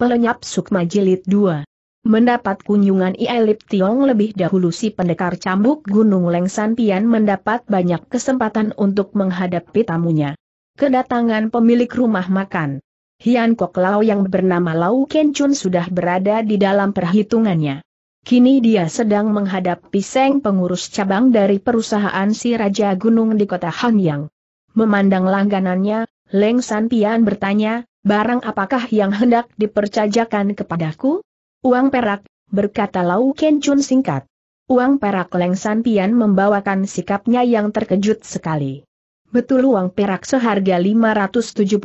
Pelenyap Sukma Jilid 2 Mendapat kunjungan Ielip Tiong lebih dahulu si pendekar cambuk Gunung Lengsan Pian mendapat banyak kesempatan untuk menghadapi tamunya. Kedatangan pemilik rumah makan. Hian Kok Lau yang bernama Lau Ken Chun sudah berada di dalam perhitungannya. Kini dia sedang menghadapi Seng pengurus cabang dari perusahaan si Raja Gunung di kota Hanyang. Memandang langganannya, Leng San Pian bertanya, barang apakah yang hendak dipercajakan kepadaku? Uang perak, berkata Lau Ken Chun singkat. Uang perak Leng San Pian membawakan sikapnya yang terkejut sekali. Betul uang perak seharga 570.000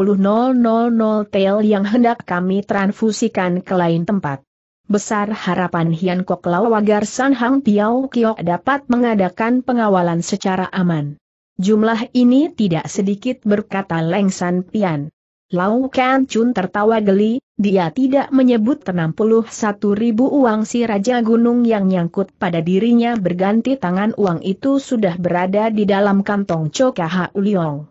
tel yang hendak kami transfusikan ke lain tempat. Besar harapan Hian Kok Lau agar San Hang Piao Kiok dapat mengadakan pengawalan secara aman. Jumlah ini tidak sedikit berkata Leng San Pian. Lau Kan Chun tertawa geli, dia tidak menyebut 61 ribu uang si Raja Gunung yang nyangkut pada dirinya berganti tangan uang itu sudah berada di dalam kantong Choka Uliong.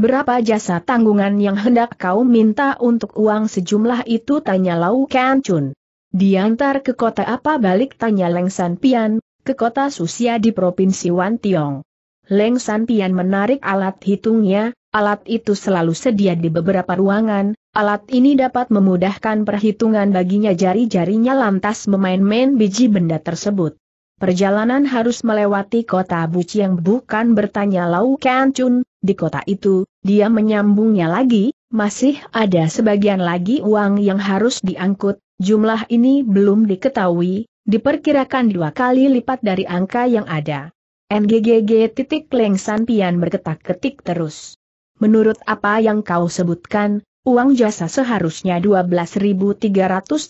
Berapa jasa tanggungan yang hendak kau minta untuk uang sejumlah itu tanya Lau Kan Chun. Diantar ke kota apa balik tanya Leng San Pian, ke kota Susia di Provinsi Wan Tiong. Leng San Pian menarik alat hitungnya, Alat itu selalu sedia di beberapa ruangan, alat ini dapat memudahkan perhitungan baginya jari-jarinya lantas memain-main biji benda tersebut. Perjalanan harus melewati kota Buci yang bukan bertanya Lau Kancun, di kota itu, dia menyambungnya lagi, masih ada sebagian lagi uang yang harus diangkut, jumlah ini belum diketahui, diperkirakan dua kali lipat dari angka yang ada. NGGG titik lengsan pian berketak-ketik terus menurut apa yang kau sebutkan, uang jasa seharusnya 12.300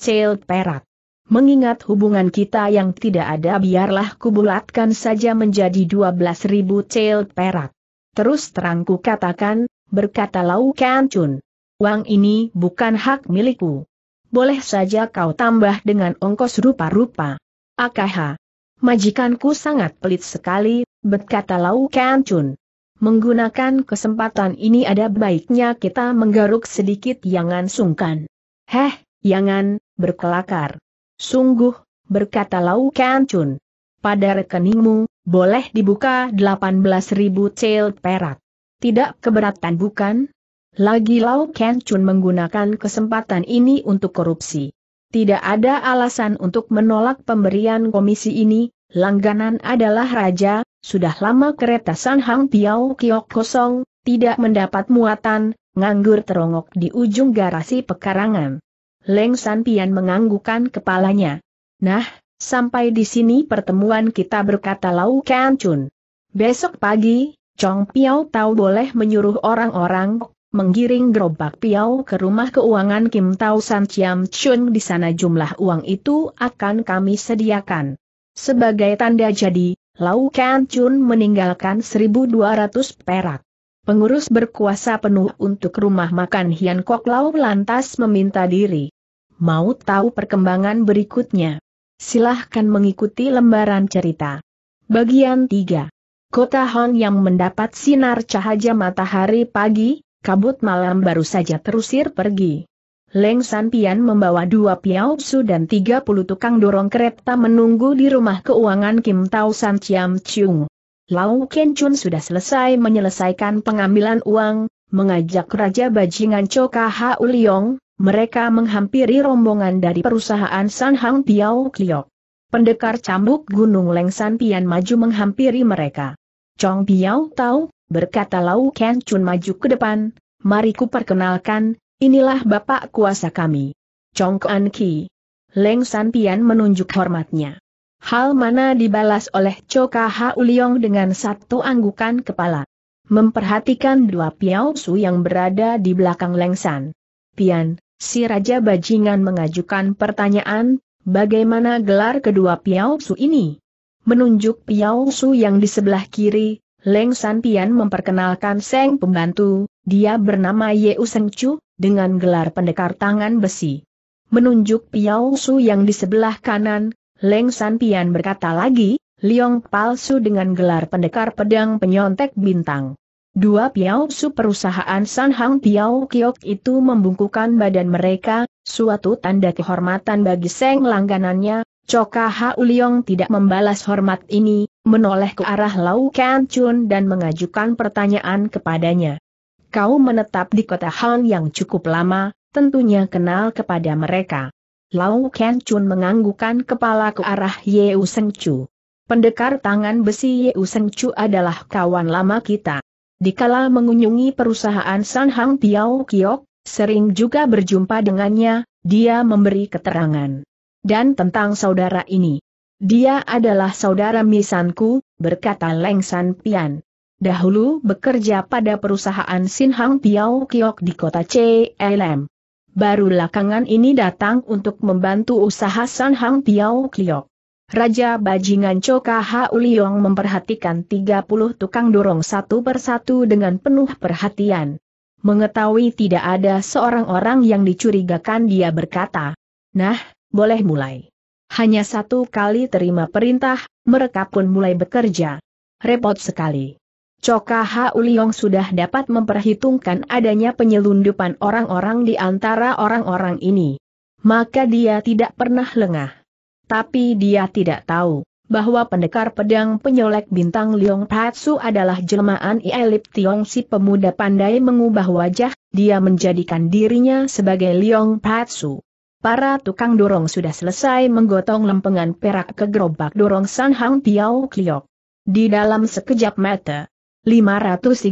cel perak. Mengingat hubungan kita yang tidak ada biarlah kubulatkan saja menjadi 12.000 cel perak. Terus terangku katakan, berkata Lau Kan Chun. Uang ini bukan hak milikku. Boleh saja kau tambah dengan ongkos rupa-rupa. Akaha. Majikanku sangat pelit sekali, berkata Lau Kan Chun. Menggunakan kesempatan ini ada baiknya kita menggaruk sedikit Yangan Sungkan. Heh, Yangan, berkelakar. Sungguh, berkata Lau Kan Pada rekeningmu, boleh dibuka ribu cel perak. Tidak keberatan bukan? Lagi Lau Kan menggunakan kesempatan ini untuk korupsi. Tidak ada alasan untuk menolak pemberian komisi ini, langganan adalah raja, sudah lama kereta Sanhang Piao Kiok kosong, tidak mendapat muatan, nganggur terongok di ujung garasi pekarangan. Leng San Pian menganggukan kepalanya. Nah, sampai di sini pertemuan kita berkata Lau Kan Chun. Besok pagi, Chong Piao Tau boleh menyuruh orang-orang menggiring gerobak Piao ke rumah keuangan Kim Tau San Chiam Chun di sana jumlah uang itu akan kami sediakan. Sebagai tanda jadi, Lau Kan Chun meninggalkan 1.200 perak. Pengurus berkuasa penuh untuk rumah makan Hian Kok Lau lantas meminta diri. Mau tahu perkembangan berikutnya? Silahkan mengikuti lembaran cerita. Bagian 3. Kota Hon yang mendapat sinar cahaya matahari pagi, kabut malam baru saja terusir pergi. Leng San Pian membawa dua su dan tiga puluh tukang dorong kereta menunggu di rumah keuangan Kim Tao San Chiam Chung. Lau Ken Chun sudah selesai menyelesaikan pengambilan uang, mengajak Raja Bajingan Choka Ha Liong, mereka menghampiri rombongan dari perusahaan San Hang Piao Kliok. Pendekar cambuk Gunung Leng San Pian maju menghampiri mereka. Chong Piau tahu, berkata Lau Ken Chun maju ke depan, mari ku perkenalkan, Inilah Bapak kuasa kami. Chong An Ki. Leng San Pian menunjuk hormatnya. Hal mana dibalas oleh Cho Ha Uliong dengan satu anggukan kepala. Memperhatikan dua Piao Su yang berada di belakang Leng San. Pian, si Raja Bajingan mengajukan pertanyaan, bagaimana gelar kedua Piao Su ini? Menunjuk Piao Su yang di sebelah kiri, Leng San Pian memperkenalkan Seng pembantu, dia bernama Ye U Seng Chu, dengan gelar pendekar tangan besi. Menunjuk Piao Su yang di sebelah kanan, Leng San Pian berkata lagi, Liong palsu dengan gelar pendekar pedang penyontek bintang. Dua Piao Su perusahaan San Hang Piao Kiok itu membungkukan badan mereka, suatu tanda kehormatan bagi Seng langganannya, Coka Hau Liong tidak membalas hormat ini, menoleh ke arah Lau Kan Chun dan mengajukan pertanyaan kepadanya kau menetap di kota Han yang cukup lama, tentunya kenal kepada mereka. Lau Ken Chun menganggukkan kepala ke arah Yeu Seng Chu. Pendekar tangan besi Yeu Seng Chu adalah kawan lama kita. Dikala mengunjungi perusahaan San Hang Piao Kiok, sering juga berjumpa dengannya, dia memberi keterangan. Dan tentang saudara ini. Dia adalah saudara misanku, berkata Leng San Pian dahulu bekerja pada perusahaan Sinhang Piao Kiok di kota CLM. Baru belakangan ini datang untuk membantu usaha sinhang Piao Kiok. Raja Bajingan Coka Hau memperhatikan 30 tukang dorong satu persatu dengan penuh perhatian. Mengetahui tidak ada seorang orang yang dicurigakan dia berkata, Nah, boleh mulai. Hanya satu kali terima perintah, mereka pun mulai bekerja. Repot sekali. Coka Uliong sudah dapat memperhitungkan adanya penyelundupan orang-orang di antara orang-orang ini. Maka dia tidak pernah lengah. Tapi dia tidak tahu bahwa pendekar pedang penyolek bintang Liong Patsu adalah jelmaan Ielip Tiong si pemuda pandai mengubah wajah, dia menjadikan dirinya sebagai Liong Patsu. Para tukang dorong sudah selesai menggotong lempengan perak ke gerobak dorong San Hang Piao Kliok. Di dalam sekejap mata, 530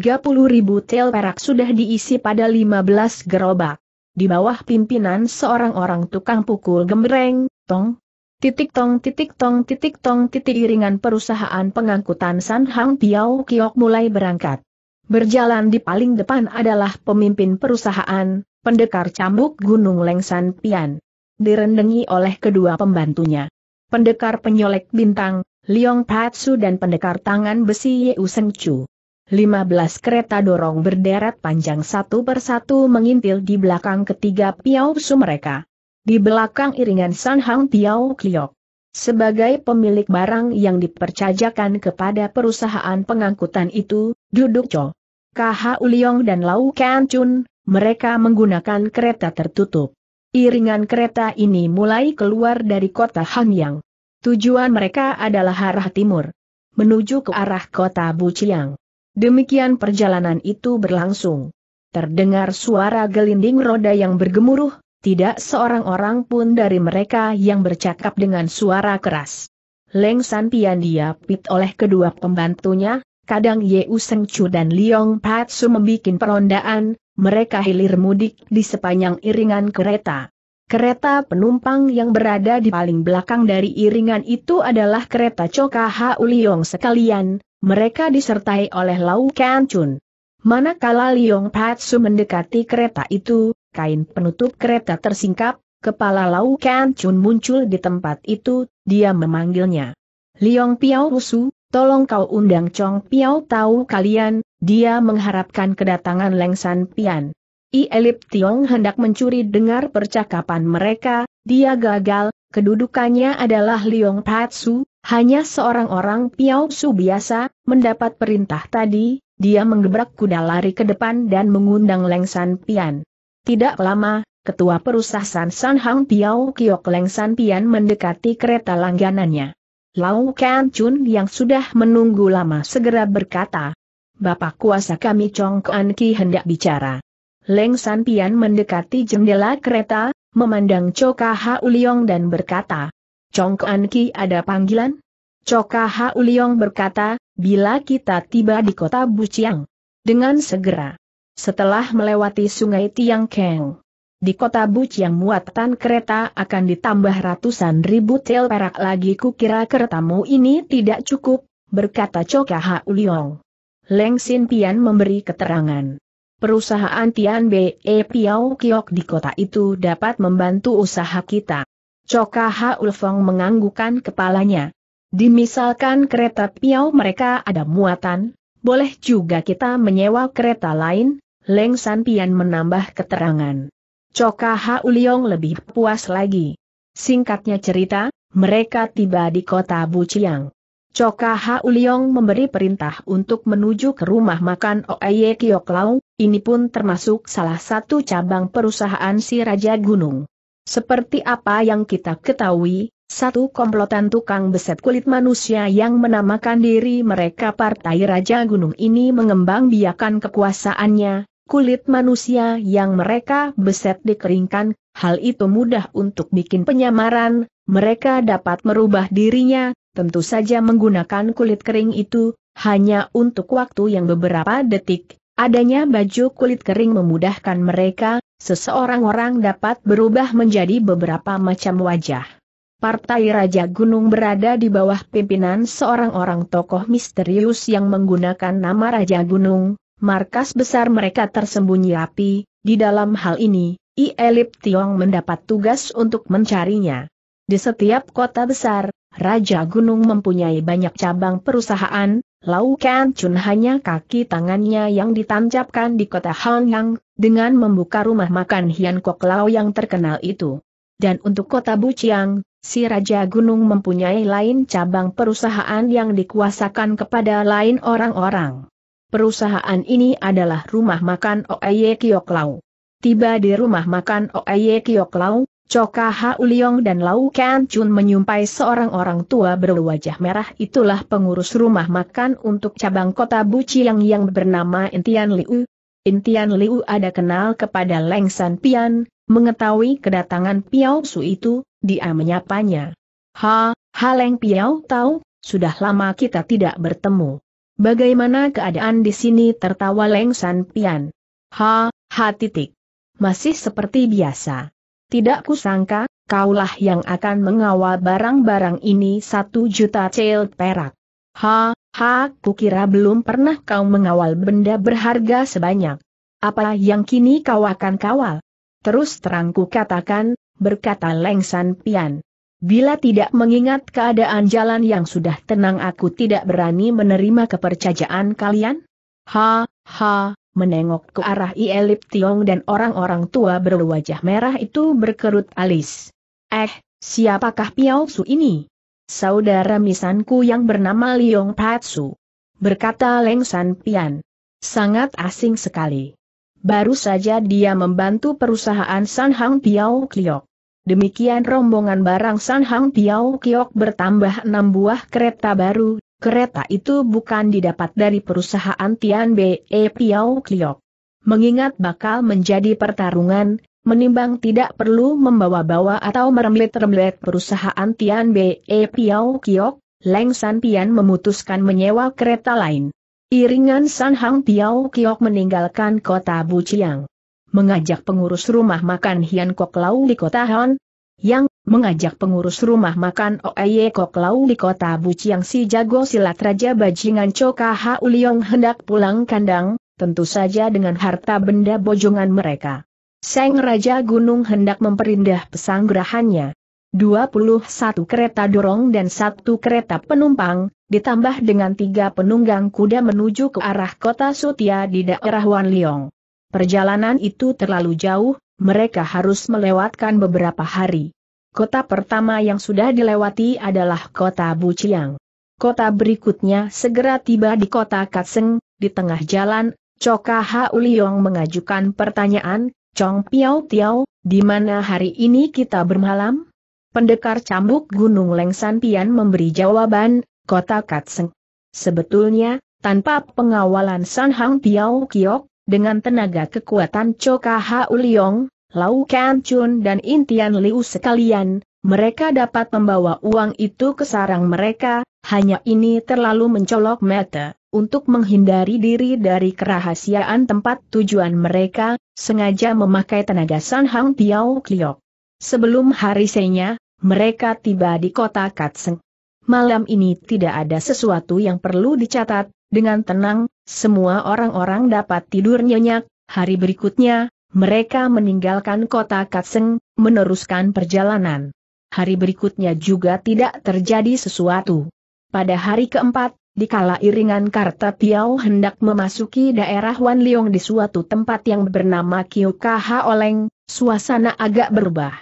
ribu tel perak sudah diisi pada 15 gerobak. Di bawah pimpinan seorang orang tukang pukul gembreng, tong, titik tong titik tong titik tong titik iringan perusahaan pengangkutan San Hang Piao Kiok mulai berangkat. Berjalan di paling depan adalah pemimpin perusahaan, pendekar cambuk Gunung Lengsan Pian. Direndengi oleh kedua pembantunya. Pendekar penyolek bintang, Liong Patsu dan pendekar tangan besi Yeu Seng Chu. 15 kereta dorong berderet panjang satu persatu mengintil di belakang ketiga Piao Su mereka. Di belakang iringan sanhang Hang Piao Kliok. Sebagai pemilik barang yang dipercajakan kepada perusahaan pengangkutan itu, duduk Cho. KH Uliong dan Lau Kan Chun, mereka menggunakan kereta tertutup. Iringan kereta ini mulai keluar dari kota Hanyang. Tujuan mereka adalah arah timur. Menuju ke arah kota Buciang. Demikian perjalanan itu berlangsung. Terdengar suara gelinding roda yang bergemuruh, tidak seorang orang pun dari mereka yang bercakap dengan suara keras. Leng San Pian diapit oleh kedua pembantunya, kadang Yeu Seng Chu dan Liong Su membuat perondaan, mereka hilir mudik di sepanjang iringan kereta. Kereta penumpang yang berada di paling belakang dari iringan itu adalah kereta Coka Hau Liong sekalian, mereka disertai oleh Lau Kan Chun. Manakala Liong Patsu mendekati kereta itu, kain penutup kereta tersingkap, kepala Lau Kan Chun muncul di tempat itu, dia memanggilnya. Liong Piao Rusu, tolong kau undang Chong Piao tahu kalian, dia mengharapkan kedatangan Leng San Pian. I Elip Tiong hendak mencuri dengar percakapan mereka, dia gagal, kedudukannya adalah Liong Patsu, hanya seorang orang Piao Su biasa, mendapat perintah tadi, dia menggebrak kuda lari ke depan dan mengundang Leng San Pian. Tidak lama, ketua perusahaan San Hang Piao Kiok San Pian mendekati kereta langganannya. Lau Kan Chun yang sudah menunggu lama segera berkata, Bapak kuasa kami Chong Kuan Ki hendak bicara. Leng San Pian mendekati jendela kereta, memandang Coka Hauliong dan berkata, Chong Ki ada panggilan? Coka Hauliong berkata, bila kita tiba di kota Buciang. Dengan segera. Setelah melewati sungai Tiang Keng. Di kota Buciang muatan kereta akan ditambah ratusan ribu tel perak lagi kukira keretamu ini tidak cukup, berkata Coka Hauliong. Leng Sin Pian memberi keterangan perusahaan Tian Be e Piao Kiok di kota itu dapat membantu usaha kita. Coka Ulfong menganggukan kepalanya. Dimisalkan kereta piao mereka ada muatan, boleh juga kita menyewa kereta lain, Leng San Pian menambah keterangan. Coka Uliong lebih puas lagi. Singkatnya cerita, mereka tiba di kota Buciang. Coka Hauliong memberi perintah untuk menuju ke rumah makan Oeye Kiok Lau, ini pun termasuk salah satu cabang perusahaan si Raja Gunung. Seperti apa yang kita ketahui, satu komplotan tukang beset kulit manusia yang menamakan diri mereka Partai Raja Gunung ini mengembang biakan kekuasaannya, kulit manusia yang mereka beset dikeringkan, hal itu mudah untuk bikin penyamaran, mereka dapat merubah dirinya, tentu saja menggunakan kulit kering itu, hanya untuk waktu yang beberapa detik, adanya baju kulit kering memudahkan mereka, seseorang orang dapat berubah menjadi beberapa macam wajah. Partai Raja Gunung berada di bawah pimpinan seorang orang tokoh misterius yang menggunakan nama Raja Gunung, markas besar mereka tersembunyi rapi. di dalam hal ini, I Elip Tiong mendapat tugas untuk mencarinya. Di setiap kota besar, Raja Gunung mempunyai banyak cabang perusahaan, Lau Kan Chun hanya kaki tangannya yang ditancapkan di kota Hanyang, dengan membuka rumah makan Hian Kok Lau yang terkenal itu. Dan untuk kota Buciang, si Raja Gunung mempunyai lain cabang perusahaan yang dikuasakan kepada lain orang-orang. Perusahaan ini adalah rumah makan Oeye Kiok Lau. Tiba di rumah makan Oeye Kiok Lau, Coka Uliong dan Lau Kan Chun menyumpai seorang orang tua berwajah merah itulah pengurus rumah makan untuk cabang kota Buciang yang bernama Intian Liu. Intian Liu ada kenal kepada Leng San Pian, mengetahui kedatangan Piao Su itu, dia menyapanya. Ha, Ha Leng Piao tahu, sudah lama kita tidak bertemu. Bagaimana keadaan di sini tertawa Leng San Pian? Ha, ha titik. Masih seperti biasa. Tidak kusangka, kaulah yang akan mengawal barang-barang ini satu juta cel perak. Ha, ha, kukira belum pernah kau mengawal benda berharga sebanyak. Apa yang kini kau akan kawal? Terus terangku katakan, berkata Lengsan Pian. Bila tidak mengingat keadaan jalan yang sudah tenang aku tidak berani menerima kepercayaan kalian? Ha, ha, menengok ke arah Ielip Tiong dan orang-orang tua berwajah merah itu berkerut alis. Eh, siapakah Piao Su ini? Saudara misanku yang bernama Liong Patsu. Berkata Leng San Pian. Sangat asing sekali. Baru saja dia membantu perusahaan San Hang Piao Kliok. Demikian rombongan barang San Hang Piao Kiok bertambah enam buah kereta baru Kereta itu bukan didapat dari perusahaan Tian Be e Piao Kliok. Mengingat bakal menjadi pertarungan, menimbang tidak perlu membawa-bawa atau meremlet-remlet perusahaan Tian Be e Piao Kliok, Leng San Pian memutuskan menyewa kereta lain. Iringan San Hang Piao Kliok meninggalkan kota Chiang. Mengajak pengurus rumah makan Hian Kok Lau di kota Han, yang mengajak pengurus rumah makan Oeye Kok Lau di kota Buciang si jago silat Raja Bajingan Coka Hau Uliong hendak pulang kandang, tentu saja dengan harta benda bojongan mereka. Seng Raja Gunung hendak memperindah pesanggerahannya. 21 kereta dorong dan satu kereta penumpang, ditambah dengan tiga penunggang kuda menuju ke arah kota Sutia di daerah Wan Perjalanan itu terlalu jauh, mereka harus melewatkan beberapa hari. Kota pertama yang sudah dilewati adalah kota Buciang. Kota berikutnya segera tiba di kota Katseng, di tengah jalan, Coka Uliong mengajukan pertanyaan, Chong Piao Tiao, di mana hari ini kita bermalam? Pendekar cambuk Gunung Lengsan Pian memberi jawaban, kota Katseng. Sebetulnya, tanpa pengawalan San Hang Piao Kiok, dengan tenaga kekuatan Coka Uliong, Lau Kan Chun dan Intian Liu sekalian, mereka dapat membawa uang itu ke sarang mereka, hanya ini terlalu mencolok mata. Untuk menghindari diri dari kerahasiaan tempat tujuan mereka, sengaja memakai tenaga San Hang Tiao Kliok. Sebelum hari senya, mereka tiba di kota Katseng. Malam ini tidak ada sesuatu yang perlu dicatat, dengan tenang, semua orang-orang dapat tidur nyenyak, hari berikutnya, mereka meninggalkan kota Katseng, meneruskan perjalanan. Hari berikutnya juga tidak terjadi sesuatu. Pada hari keempat, dikala iringan Karta Piau hendak memasuki daerah Wan Liong di suatu tempat yang bernama Kyokaha Oleng, suasana agak berubah.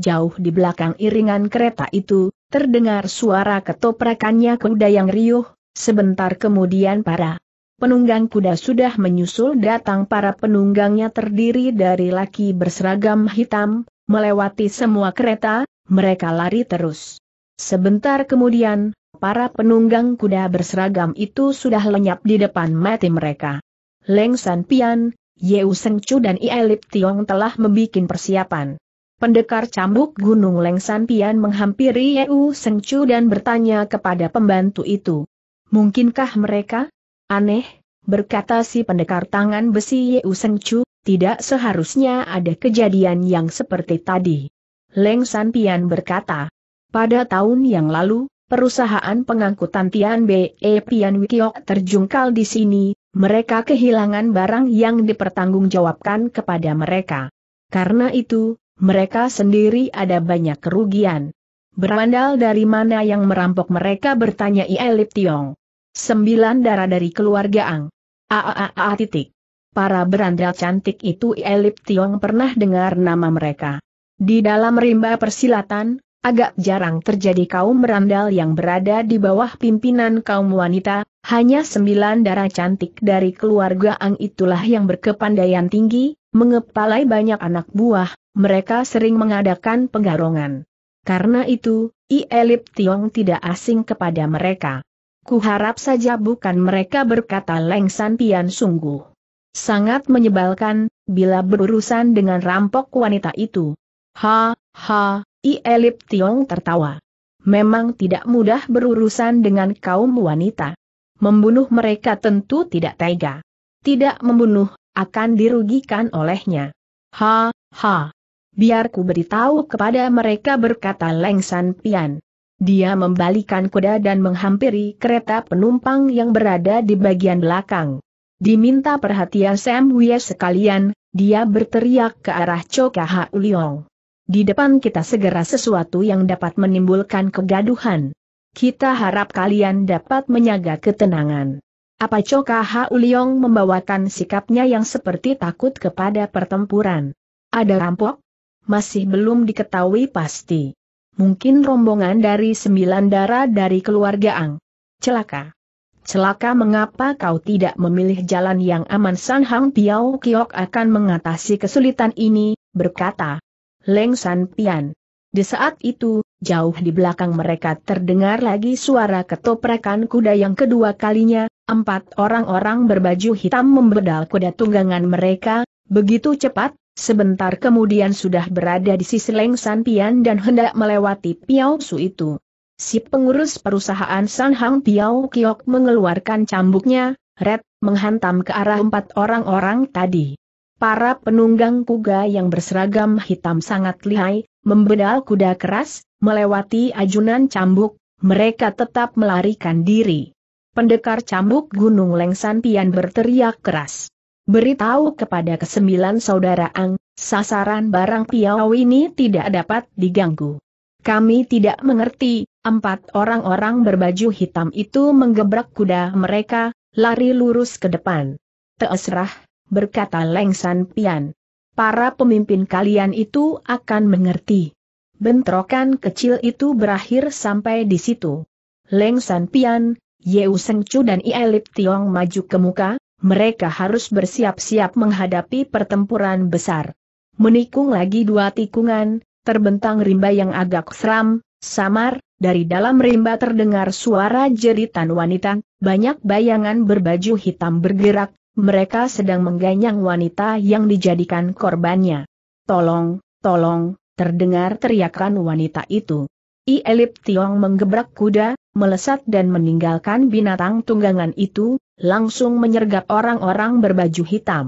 Jauh di belakang iringan kereta itu, terdengar suara ketoprakannya kuda yang riuh, sebentar kemudian para penunggang kuda sudah menyusul datang para penunggangnya terdiri dari laki berseragam hitam, melewati semua kereta, mereka lari terus. Sebentar kemudian, para penunggang kuda berseragam itu sudah lenyap di depan mati mereka. Leng San Pian, Yeu Seng Chu dan Ielip Tiong telah membuat persiapan. Pendekar cambuk gunung Leng San Pian menghampiri Yeu Seng Chu dan bertanya kepada pembantu itu. Mungkinkah mereka? Aneh, berkata si pendekar tangan besi Yeu Seng Chu, tidak seharusnya ada kejadian yang seperti tadi. Leng San Pian berkata, pada tahun yang lalu, perusahaan pengangkutan Tian Be e Pian Wikiok terjungkal di sini, mereka kehilangan barang yang dipertanggungjawabkan kepada mereka. Karena itu, mereka sendiri ada banyak kerugian. Berandal dari mana yang merampok mereka bertanya Ielip Tiong. Sembilan darah dari keluarga Ang. Aaaa titik. Para berandal cantik itu Elip Tiong pernah dengar nama mereka. Di dalam rimba persilatan, agak jarang terjadi kaum berandal yang berada di bawah pimpinan kaum wanita, hanya sembilan darah cantik dari keluarga Ang itulah yang berkepandaian tinggi, mengepalai banyak anak buah, mereka sering mengadakan penggarongan. Karena itu, I Elip Tiong tidak asing kepada mereka. Kuharap saja bukan mereka berkata Lengsan Pian sungguh. Sangat menyebalkan, bila berurusan dengan rampok wanita itu. Ha, ha, I Elip Tiong tertawa. Memang tidak mudah berurusan dengan kaum wanita. Membunuh mereka tentu tidak tega. Tidak membunuh, akan dirugikan olehnya. Ha, ha. Biar ku beritahu kepada mereka berkata Lengsan Pian. Dia membalikan kuda dan menghampiri kereta penumpang yang berada di bagian belakang. Diminta perhatian Sam Wye sekalian, dia berteriak ke arah Choka Uliong. Di depan kita segera sesuatu yang dapat menimbulkan kegaduhan. Kita harap kalian dapat menjaga ketenangan. Apa Choka Uliong membawakan sikapnya yang seperti takut kepada pertempuran? Ada rampok? Masih belum diketahui pasti mungkin rombongan dari sembilan darah dari keluarga Ang. Celaka. Celaka mengapa kau tidak memilih jalan yang aman San Hang Piao Kiok akan mengatasi kesulitan ini, berkata. Leng San Pian. Di saat itu, jauh di belakang mereka terdengar lagi suara ketoprakan kuda yang kedua kalinya, empat orang-orang berbaju hitam membedal kuda tunggangan mereka, begitu cepat, sebentar kemudian sudah berada di sisi Leng San Pian dan hendak melewati Piao Su itu. Si pengurus perusahaan San Hang Piao Kiok mengeluarkan cambuknya, red, menghantam ke arah empat orang-orang tadi. Para penunggang kuga yang berseragam hitam sangat lihai, membedal kuda keras, melewati ajunan cambuk, mereka tetap melarikan diri. Pendekar cambuk Gunung Lengsan Pian berteriak keras. Beritahu kepada kesembilan saudara Ang, sasaran barang piau ini tidak dapat diganggu. Kami tidak mengerti, empat orang-orang berbaju hitam itu menggebrak kuda mereka, lari lurus ke depan. Teesrah, berkata Leng San Pian. Para pemimpin kalian itu akan mengerti. Bentrokan kecil itu berakhir sampai di situ. Leng San Pian, Yeu Seng Chu dan Ielip Tiong maju ke muka, mereka harus bersiap-siap menghadapi pertempuran besar. Menikung lagi dua tikungan, terbentang rimba yang agak seram, samar, dari dalam rimba terdengar suara jeritan wanita, banyak bayangan berbaju hitam bergerak, mereka sedang mengganyang wanita yang dijadikan korbannya. Tolong, tolong, terdengar teriakan wanita itu. I Elip Tiong menggebrak kuda, melesat dan meninggalkan binatang tunggangan itu, langsung menyergap orang-orang berbaju hitam.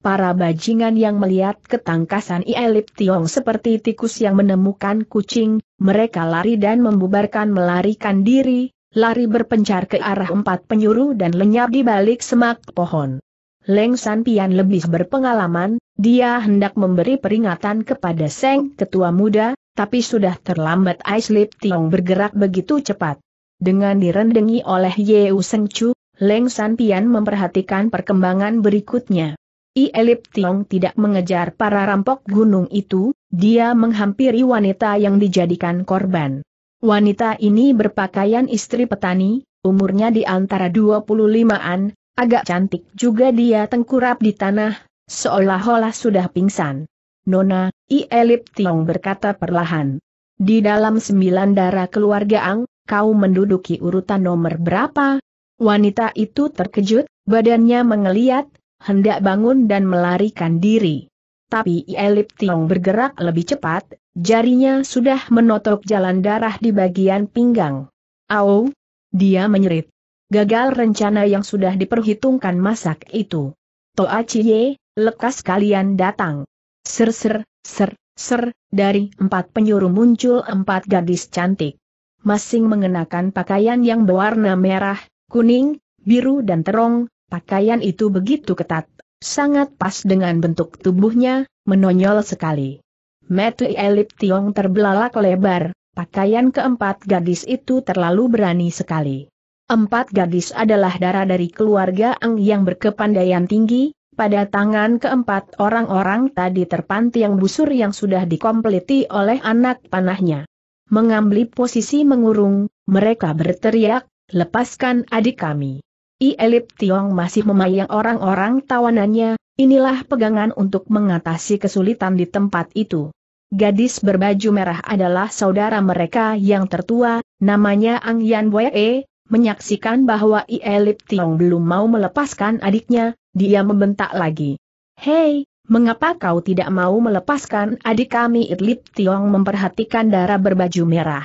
Para bajingan yang melihat ketangkasan Ielip Tiong seperti tikus yang menemukan kucing, mereka lari dan membubarkan melarikan diri, lari berpencar ke arah empat penyuru dan lenyap di balik semak pohon. Leng San Pian lebih berpengalaman, dia hendak memberi peringatan kepada Seng Ketua Muda, tapi sudah terlambat Lip Tiong bergerak begitu cepat. Dengan direndengi oleh U Seng Chu, Leng San Pian memperhatikan perkembangan berikutnya. Lip Tiong tidak mengejar para rampok gunung itu, dia menghampiri wanita yang dijadikan korban. Wanita ini berpakaian istri petani, umurnya di antara 25-an, Agak cantik juga dia tengkurap di tanah, seolah-olah sudah pingsan. Nona, I Elip Tiong berkata perlahan. Di dalam sembilan darah keluarga Ang, kau menduduki urutan nomor berapa? Wanita itu terkejut, badannya mengeliat, hendak bangun dan melarikan diri. Tapi I Elip Tiong bergerak lebih cepat, jarinya sudah menotok jalan darah di bagian pinggang. Au! Dia menyerit. Gagal rencana yang sudah diperhitungkan masak itu. Toa cie, lekas kalian datang. Ser ser, ser, ser, dari empat penyuruh muncul empat gadis cantik. Masing mengenakan pakaian yang berwarna merah, kuning, biru dan terong, pakaian itu begitu ketat, sangat pas dengan bentuk tubuhnya, menonjol sekali. Metu Elip Tiong terbelalak lebar, pakaian keempat gadis itu terlalu berani sekali. Empat gadis adalah darah dari keluarga Ang yang berkepandaian tinggi, pada tangan keempat orang-orang tadi terpanti yang busur yang sudah dikompleti oleh anak panahnya. Mengambil posisi mengurung, mereka berteriak, lepaskan adik kami. I Elip Tiong masih memayang orang-orang tawanannya, inilah pegangan untuk mengatasi kesulitan di tempat itu. Gadis berbaju merah adalah saudara mereka yang tertua, namanya Ang Yan Wei. Menyaksikan bahwa Ielip Tiong belum mau melepaskan adiknya, dia membentak lagi. Hei, mengapa kau tidak mau melepaskan adik kami Ielip Tiong memperhatikan darah berbaju merah.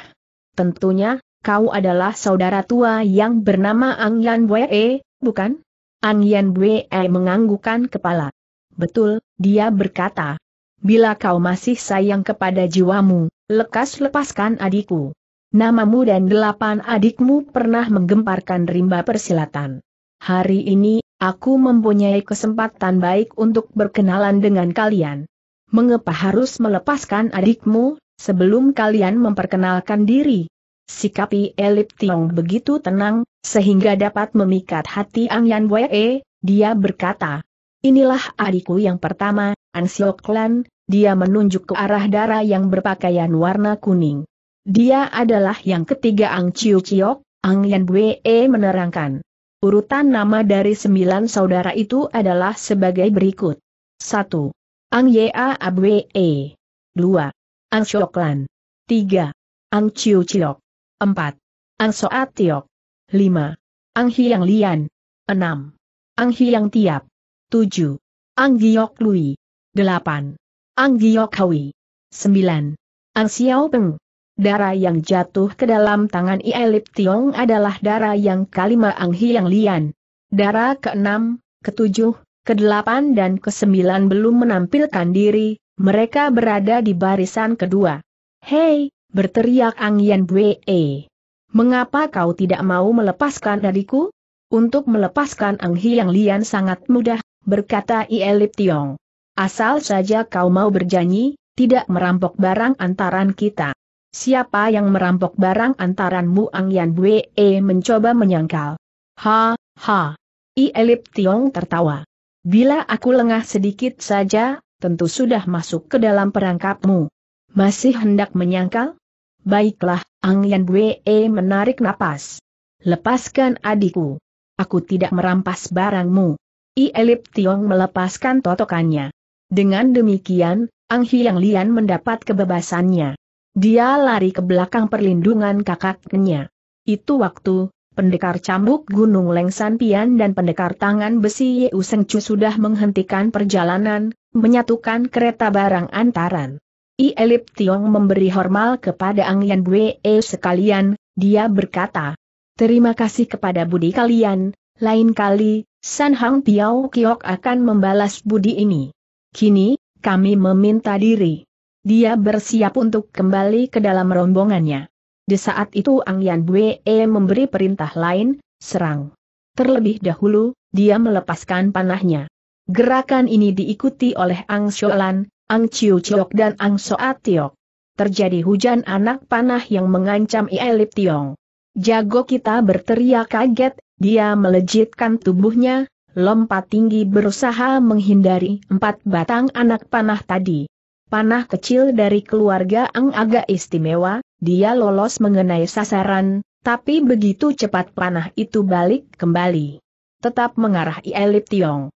Tentunya, kau adalah saudara tua yang bernama Ang Yan Wee, bukan? Ang Yan Wee menganggukan kepala. Betul, dia berkata. Bila kau masih sayang kepada jiwamu, lekas lepaskan adikku. Namamu dan delapan adikmu pernah menggemparkan rimba persilatan. Hari ini, aku mempunyai kesempatan baik untuk berkenalan dengan kalian. Mengapa harus melepaskan adikmu, sebelum kalian memperkenalkan diri? Sikapi Elip Tiong begitu tenang, sehingga dapat memikat hati Ang Yan Wee, dia berkata. Inilah adikku yang pertama, Ansioklan, dia menunjuk ke arah darah yang berpakaian warna kuning. Dia adalah yang ketiga Ang Chiu Chiok, Ang Yan Bue e menerangkan. Urutan nama dari sembilan saudara itu adalah sebagai berikut. 1. Ang Ya Abwe 2. E. Ang Syoklan 3. Ang Chiu Chiok 4. Ang Soat Tiok 5. Ang Hiang Lian 6. Ang Hiang Tiap 7. Ang Giok Lui 8. Ang Giok Hawi 9. Ang Xiao Peng Darah yang jatuh ke dalam tangan Ielip Tiong adalah darah yang kalima Anghi yang lian. Darah ke-6, ke-7, ke-8 dan ke-9 belum menampilkan diri, mereka berada di barisan kedua. Hei, berteriak Ang Yan Mengapa kau tidak mau melepaskan dariku? Untuk melepaskan Ang Hiang Lian sangat mudah, berkata Ielip Tiong. Asal saja kau mau berjanji, tidak merampok barang antaran kita siapa yang merampok barang antaranmu Ang Yan Bue e, mencoba menyangkal. Ha, ha. I Elip Tiong tertawa. Bila aku lengah sedikit saja, tentu sudah masuk ke dalam perangkapmu. Masih hendak menyangkal? Baiklah, Ang Yan Bue e, menarik napas. Lepaskan adikku. Aku tidak merampas barangmu. I Elip Tiong melepaskan totokannya. Dengan demikian, Ang Hiang Lian mendapat kebebasannya. Dia lari ke belakang perlindungan kakaknya. Itu waktu, pendekar cambuk Gunung Lengsan Pian dan pendekar tangan besi Yeu Seng sudah menghentikan perjalanan, menyatukan kereta barang antaran. I Elip Tiong memberi hormal kepada Ang Yan Bue e sekalian, dia berkata, Terima kasih kepada budi kalian, lain kali, San Hang Piao Kiok akan membalas budi ini. Kini, kami meminta diri. Dia bersiap untuk kembali ke dalam rombongannya. Di saat itu Ang Yan Bue memberi perintah lain, serang. Terlebih dahulu, dia melepaskan panahnya. Gerakan ini diikuti oleh Ang Sholan, Ang Chiu Chiok dan Ang Soat Tiok. Terjadi hujan anak panah yang mengancam Ielip Tiong. Jago kita berteriak kaget, dia melejitkan tubuhnya, lompat tinggi berusaha menghindari empat batang anak panah tadi panah kecil dari keluarga Ang agak istimewa, dia lolos mengenai sasaran, tapi begitu cepat panah itu balik kembali. Tetap mengarah Ielip Tiong.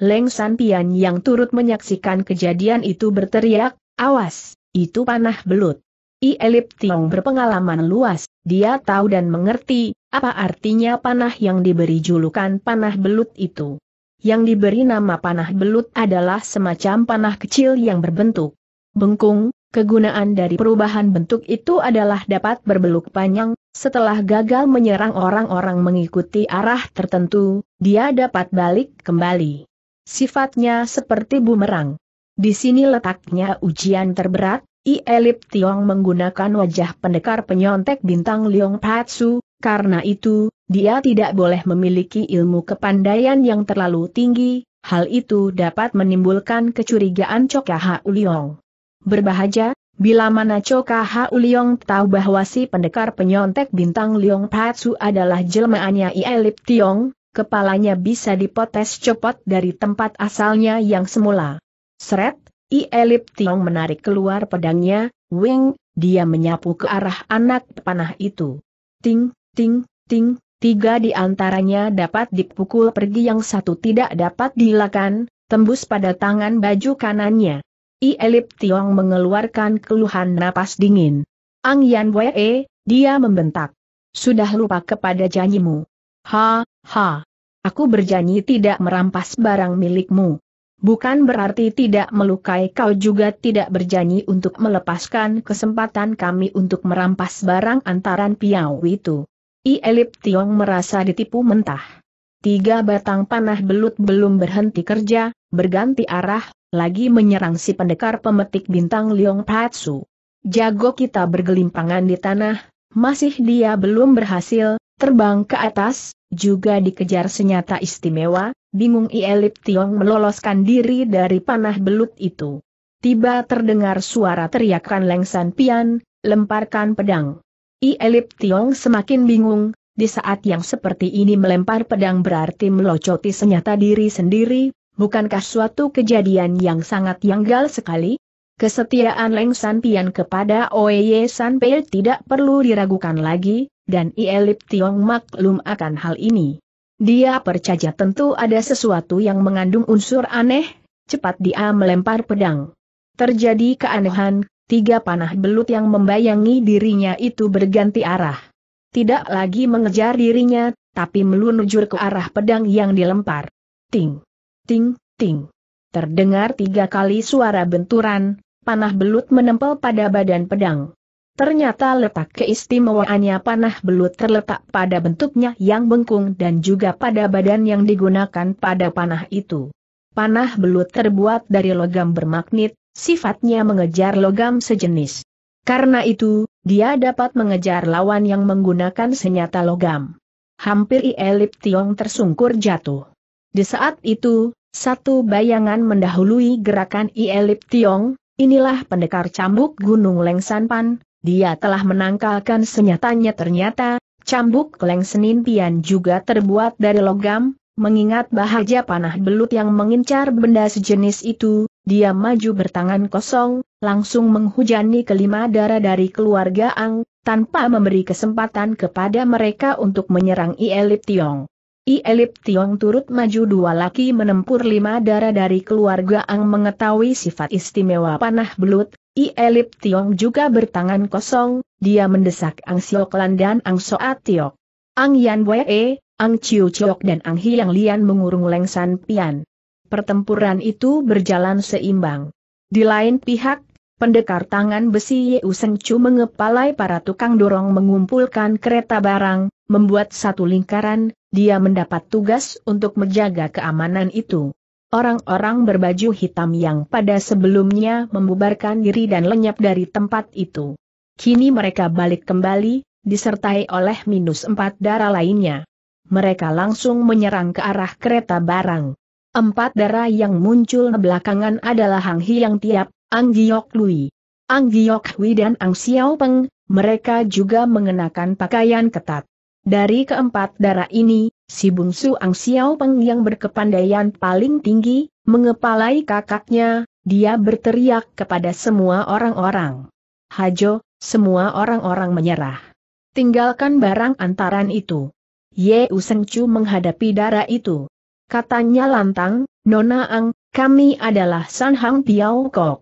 Leng San Pian yang turut menyaksikan kejadian itu berteriak, awas, itu panah belut. Ielip Tiong berpengalaman luas, dia tahu dan mengerti, apa artinya panah yang diberi julukan panah belut itu. Yang diberi nama panah belut adalah semacam panah kecil yang berbentuk Bengkung, kegunaan dari perubahan bentuk itu adalah dapat berbeluk panjang, setelah gagal menyerang orang-orang mengikuti arah tertentu, dia dapat balik kembali. Sifatnya seperti bumerang. Di sini letaknya ujian terberat, I Elip Tiong menggunakan wajah pendekar penyontek bintang Leong Patsu, karena itu, dia tidak boleh memiliki ilmu kepandaian yang terlalu tinggi, hal itu dapat menimbulkan kecurigaan Cokaha Uliong. Berbahaja, bila mana Coka Hau Liong tahu bahwa si pendekar penyontek bintang Liong Patsu adalah jelmaannya Ielip Tiong, kepalanya bisa dipotes copot dari tempat asalnya yang semula. Seret, Ielip Tiong menarik keluar pedangnya, wing, dia menyapu ke arah anak panah itu. Ting, ting, ting, tiga di antaranya dapat dipukul pergi yang satu tidak dapat dilakukan, tembus pada tangan baju kanannya. I Elip Tiong mengeluarkan keluhan napas dingin. Ang Yan Wee, dia membentak. Sudah lupa kepada janjimu. Ha, ha. Aku berjanji tidak merampas barang milikmu. Bukan berarti tidak melukai kau juga tidak berjanji untuk melepaskan kesempatan kami untuk merampas barang antaran piau itu. I Elip Tiong merasa ditipu mentah. Tiga batang panah belut belum berhenti kerja, berganti arah, lagi menyerang si pendekar pemetik bintang Liong Patsu. Jago kita bergelimpangan di tanah, masih dia belum berhasil, terbang ke atas, juga dikejar senyata istimewa, bingung Ielip Tiong meloloskan diri dari panah belut itu. Tiba terdengar suara teriakan Lengsan Pian, lemparkan pedang. Ielip Tiong semakin bingung, di saat yang seperti ini melempar pedang berarti melocoti senyata diri sendiri, Bukankah suatu kejadian yang sangat yanggal sekali? Kesetiaan Leng San Pian kepada Oye San Pei tidak perlu diragukan lagi, dan Ielip Tiong maklum akan hal ini. Dia percaya tentu ada sesuatu yang mengandung unsur aneh, cepat dia melempar pedang. Terjadi keanehan, tiga panah belut yang membayangi dirinya itu berganti arah. Tidak lagi mengejar dirinya, tapi melunjur ke arah pedang yang dilempar. Ting! ting, ting. Terdengar tiga kali suara benturan, panah belut menempel pada badan pedang. Ternyata letak keistimewaannya panah belut terletak pada bentuknya yang bengkung dan juga pada badan yang digunakan pada panah itu. Panah belut terbuat dari logam bermagnet, sifatnya mengejar logam sejenis. Karena itu, dia dapat mengejar lawan yang menggunakan senjata logam. Hampir Ielip Tiong tersungkur jatuh. Di saat itu, satu bayangan mendahului gerakan Ielip Tiong, inilah pendekar cambuk Gunung Pan. dia telah menangkalkan senyatanya. ternyata, cambuk Leng Pian juga terbuat dari logam, mengingat bahagia panah belut yang mengincar benda sejenis itu, dia maju bertangan kosong, langsung menghujani kelima darah dari keluarga Ang, tanpa memberi kesempatan kepada mereka untuk menyerang Ielip Tiong. I Elip Tiong turut maju dua laki menempur lima darah dari keluarga Ang mengetahui sifat istimewa panah belut, I Elip Tiong juga bertangan kosong, dia mendesak Ang Siok Lan dan Ang Soat Tiok. Ang Yan Wee, Ang Chiu Chiok dan Ang Hiang Lian mengurung Lengsan Pian. Pertempuran itu berjalan seimbang. Di lain pihak, pendekar tangan besi Yeu Seng Chu mengepalai para tukang dorong mengumpulkan kereta barang, membuat satu lingkaran, dia mendapat tugas untuk menjaga keamanan itu. Orang-orang berbaju hitam yang pada sebelumnya membubarkan diri dan lenyap dari tempat itu. Kini mereka balik kembali, disertai oleh minus empat darah lainnya. Mereka langsung menyerang ke arah kereta barang. Empat darah yang muncul belakangan adalah Hang Hyang Tiap, Ang Giok Lui, Ang Giok Hui dan Ang Xiao Peng, mereka juga mengenakan pakaian ketat. Dari keempat darah ini, si bungsu Ang Xiao Peng yang berkepandaian paling tinggi, mengepalai kakaknya, dia berteriak kepada semua orang-orang. Hajo, semua orang-orang menyerah. Tinggalkan barang antaran itu. Ye Usengcu menghadapi darah itu. Katanya lantang, Nona Ang, kami adalah San Hang Piao Kok.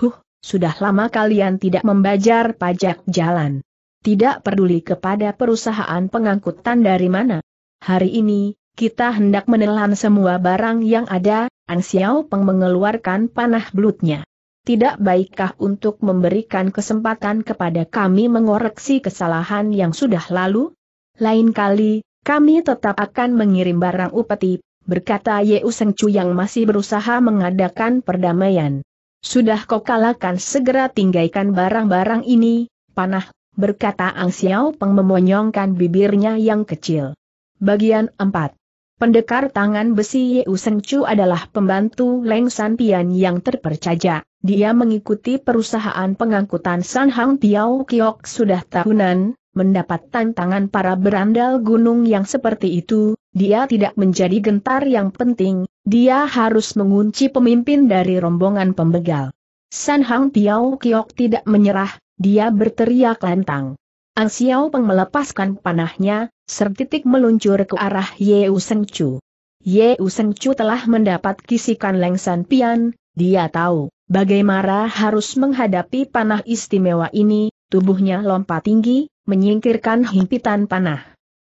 Huh, sudah lama kalian tidak membajar pajak jalan tidak peduli kepada perusahaan pengangkutan dari mana. Hari ini, kita hendak menelan semua barang yang ada, An Xiao mengeluarkan panah belutnya. Tidak baikkah untuk memberikan kesempatan kepada kami mengoreksi kesalahan yang sudah lalu? Lain kali, kami tetap akan mengirim barang upeti, berkata Ye Useng Chu yang masih berusaha mengadakan perdamaian. Sudah kau kalahkan segera tinggalkan barang-barang ini, panah berkata Ang Xiao Peng memonyongkan bibirnya yang kecil. Bagian 4 Pendekar tangan besi Yeu Seng Chu adalah pembantu Leng San Pian yang terpercaya. Dia mengikuti perusahaan pengangkutan San Hang Piao Kiok sudah tahunan, mendapat tantangan para berandal gunung yang seperti itu, dia tidak menjadi gentar yang penting, dia harus mengunci pemimpin dari rombongan pembegal. San Hang Piao Kiok tidak menyerah, dia berteriak lantang. Ang Xiao Peng melepaskan panahnya, sertitik meluncur ke arah Ye Seng Chu. Ye Seng Chu telah mendapat kisikan Lengsan Pian, dia tahu bagaimana harus menghadapi panah istimewa ini, tubuhnya lompat tinggi, menyingkirkan himpitan panah.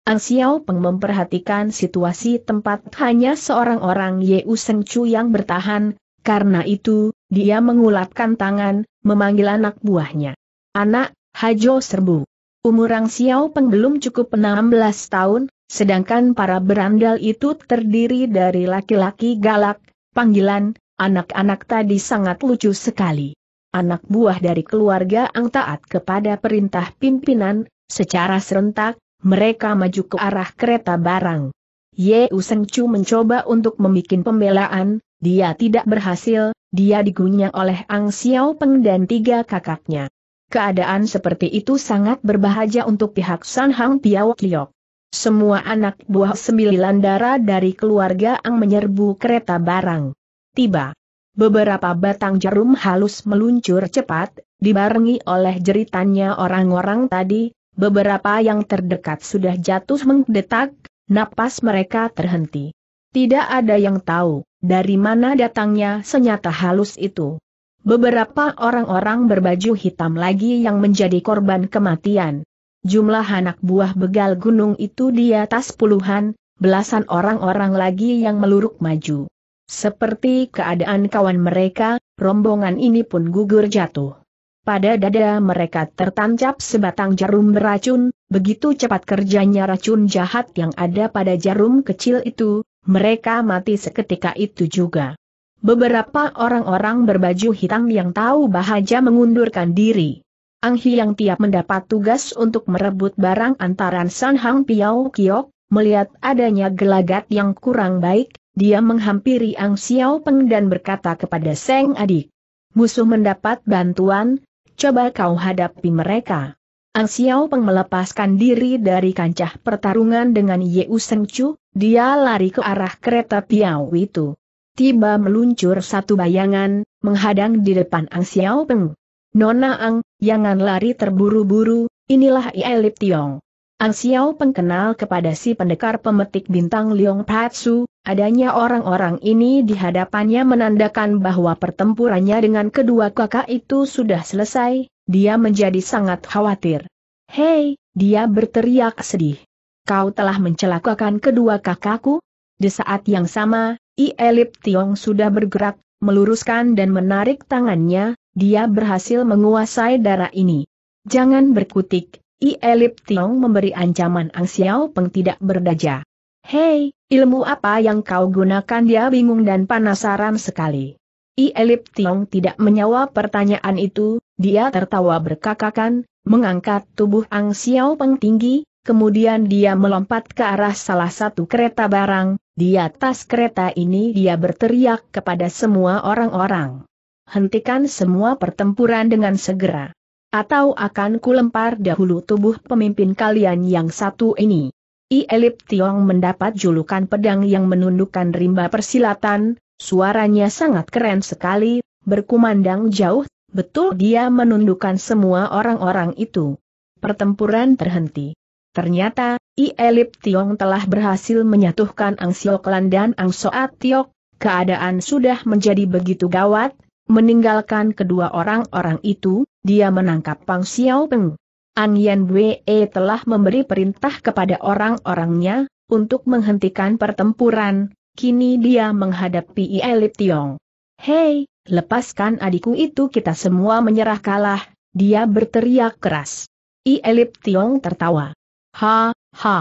Ang Xiao Peng memperhatikan situasi tempat hanya seorang orang Ye Seng Chu yang bertahan, karena itu, dia mengulatkan tangan, memanggil anak buahnya. Anak, Hajo Serbu. Umur Rang Xiao Peng belum cukup 16 tahun, sedangkan para berandal itu terdiri dari laki-laki galak, panggilan, anak-anak tadi sangat lucu sekali. Anak buah dari keluarga Ang taat kepada perintah pimpinan, secara serentak, mereka maju ke arah kereta barang. Ye Useng Chu mencoba untuk membuat pembelaan, dia tidak berhasil, dia digunyah oleh Ang Xiao Peng dan tiga kakaknya. Keadaan seperti itu sangat berbahaya untuk pihak San Hang Piao Kiok. Semua anak buah sembilan darah dari keluarga Ang menyerbu kereta barang. Tiba. Beberapa batang jarum halus meluncur cepat, dibarengi oleh jeritannya orang-orang tadi, beberapa yang terdekat sudah jatuh mengdetak, napas mereka terhenti. Tidak ada yang tahu, dari mana datangnya senyata halus itu. Beberapa orang-orang berbaju hitam lagi yang menjadi korban kematian. Jumlah anak buah begal gunung itu di atas puluhan, belasan orang-orang lagi yang meluruk maju. Seperti keadaan kawan mereka, rombongan ini pun gugur jatuh. Pada dada mereka tertancap sebatang jarum beracun, begitu cepat kerjanya racun jahat yang ada pada jarum kecil itu, mereka mati seketika itu juga. Beberapa orang-orang berbaju hitam yang tahu bahaja mengundurkan diri. Ang Hiang tiap mendapat tugas untuk merebut barang antaran San Hang Piao Kiok, melihat adanya gelagat yang kurang baik, dia menghampiri Ang Xiao Peng dan berkata kepada Seng adik. Musuh mendapat bantuan, coba kau hadapi mereka. Ang Xiao Peng melepaskan diri dari kancah pertarungan dengan Ye Seng Chu, dia lari ke arah kereta Piao itu tiba meluncur satu bayangan, menghadang di depan Ang Xiao Peng. Nona Ang, jangan lari terburu-buru, inilah Ielip Tiong. Ang Xiao Peng kenal kepada si pendekar pemetik bintang Liong Patsu, adanya orang-orang ini di hadapannya menandakan bahwa pertempurannya dengan kedua kakak itu sudah selesai, dia menjadi sangat khawatir. Hei, dia berteriak sedih. Kau telah mencelakakan kedua kakakku? Di saat yang sama, I Elip Tiong sudah bergerak, meluruskan dan menarik tangannya, dia berhasil menguasai darah ini. Jangan berkutik, I Elip Tiong memberi ancaman Ang Xiao Peng tidak berdaja. Hei, ilmu apa yang kau gunakan dia bingung dan penasaran sekali. I Elip Tiong tidak menjawab pertanyaan itu, dia tertawa berkakakan, mengangkat tubuh Ang Xiao Peng tinggi, kemudian dia melompat ke arah salah satu kereta barang, di atas kereta ini dia berteriak kepada semua orang-orang. Hentikan semua pertempuran dengan segera. Atau akan kulempar dahulu tubuh pemimpin kalian yang satu ini. I Elip Tiong mendapat julukan pedang yang menundukkan rimba persilatan, suaranya sangat keren sekali, berkumandang jauh, betul dia menundukkan semua orang-orang itu. Pertempuran terhenti. Ternyata, I Elip Tiong telah berhasil menyatukan Ang Sioklan dan Ang Soat Tiok, keadaan sudah menjadi begitu gawat, meninggalkan kedua orang-orang itu, dia menangkap Pang Xiao Peng. An Yan Wei telah memberi perintah kepada orang-orangnya, untuk menghentikan pertempuran, kini dia menghadapi I Elip Tiong. Hei, lepaskan adikku itu kita semua menyerah kalah, dia berteriak keras. I Elip Tiong tertawa. Ha, ha.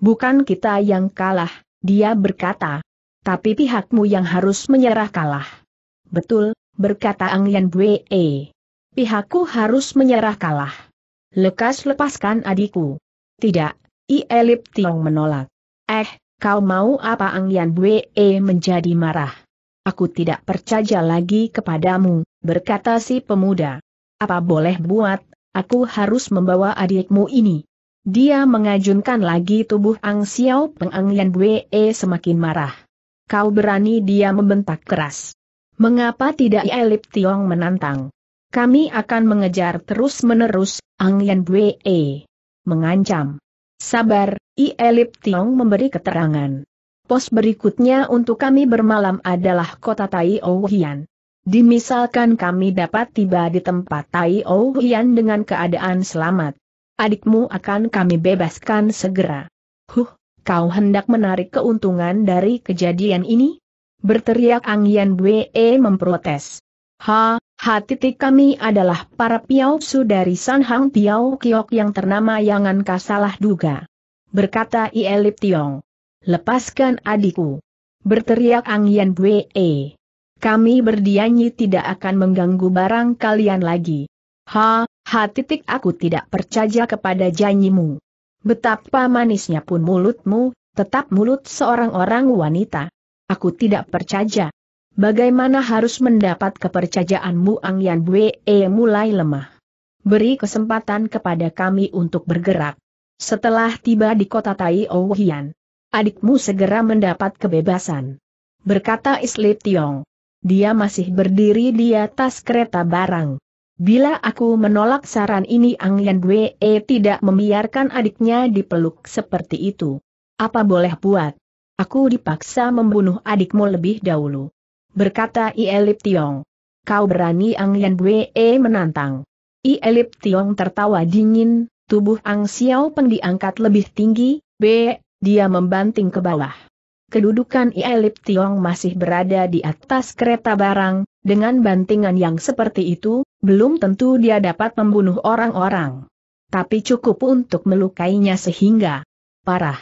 Bukan kita yang kalah, dia berkata. Tapi pihakmu yang harus menyerah kalah. Betul, berkata Ang Yan Bwe. Pihakku harus menyerah kalah. Lekas lepaskan adikku. Tidak, I Elip Tiong menolak. Eh, kau mau apa Ang Yan Bwe menjadi marah? Aku tidak percaya lagi kepadamu, berkata si pemuda. Apa boleh buat, aku harus membawa adikmu ini. Dia mengajunkan lagi tubuh Ang Xiao Peng Ang Yan Bue e semakin marah. Kau berani dia membentak keras. Mengapa tidak Elip Tiong menantang? Kami akan mengejar terus-menerus, Ang Yan Bue e. mengancam. Sabar, Ia Elip Tiong memberi keterangan. Pos berikutnya untuk kami bermalam adalah kota Tai Ouhian. Dimisalkan kami dapat tiba di tempat Tai Ouhian dengan keadaan selamat adikmu akan kami bebaskan segera. Huh, kau hendak menarik keuntungan dari kejadian ini? Berteriak Angian Yan Bwe memprotes. Ha, hati kami adalah para piausu dari Sanhang Piau Kiok yang ternama angka salah Duga. Berkata Ielip Tiong. Lepaskan adikku. Berteriak Angian Yan Bwe. Kami berdianyi tidak akan mengganggu barang kalian lagi. Ha, Hatitik aku tidak percaya kepada janjimu. Betapa manisnya pun mulutmu, tetap mulut seorang orang wanita. Aku tidak percaya. Bagaimana harus mendapat kepercayaanmu Ang Yan e mulai lemah. Beri kesempatan kepada kami untuk bergerak. Setelah tiba di kota Tai Ouhian, adikmu segera mendapat kebebasan. Berkata Islip Tiong. Dia masih berdiri di atas kereta barang. Bila aku menolak saran ini Ang Yan Dwe eh, tidak membiarkan adiknya dipeluk seperti itu. Apa boleh buat? Aku dipaksa membunuh adikmu lebih dahulu. Berkata Ielip Tiong. Kau berani Ang Yan Dwe eh, menantang. Ielip Tiong tertawa dingin, tubuh Ang Xiao Peng diangkat lebih tinggi, B, dia membanting ke bawah kedudukan Ielip Tiong masih berada di atas kereta barang, dengan bantingan yang seperti itu, belum tentu dia dapat membunuh orang-orang. Tapi cukup untuk melukainya sehingga parah.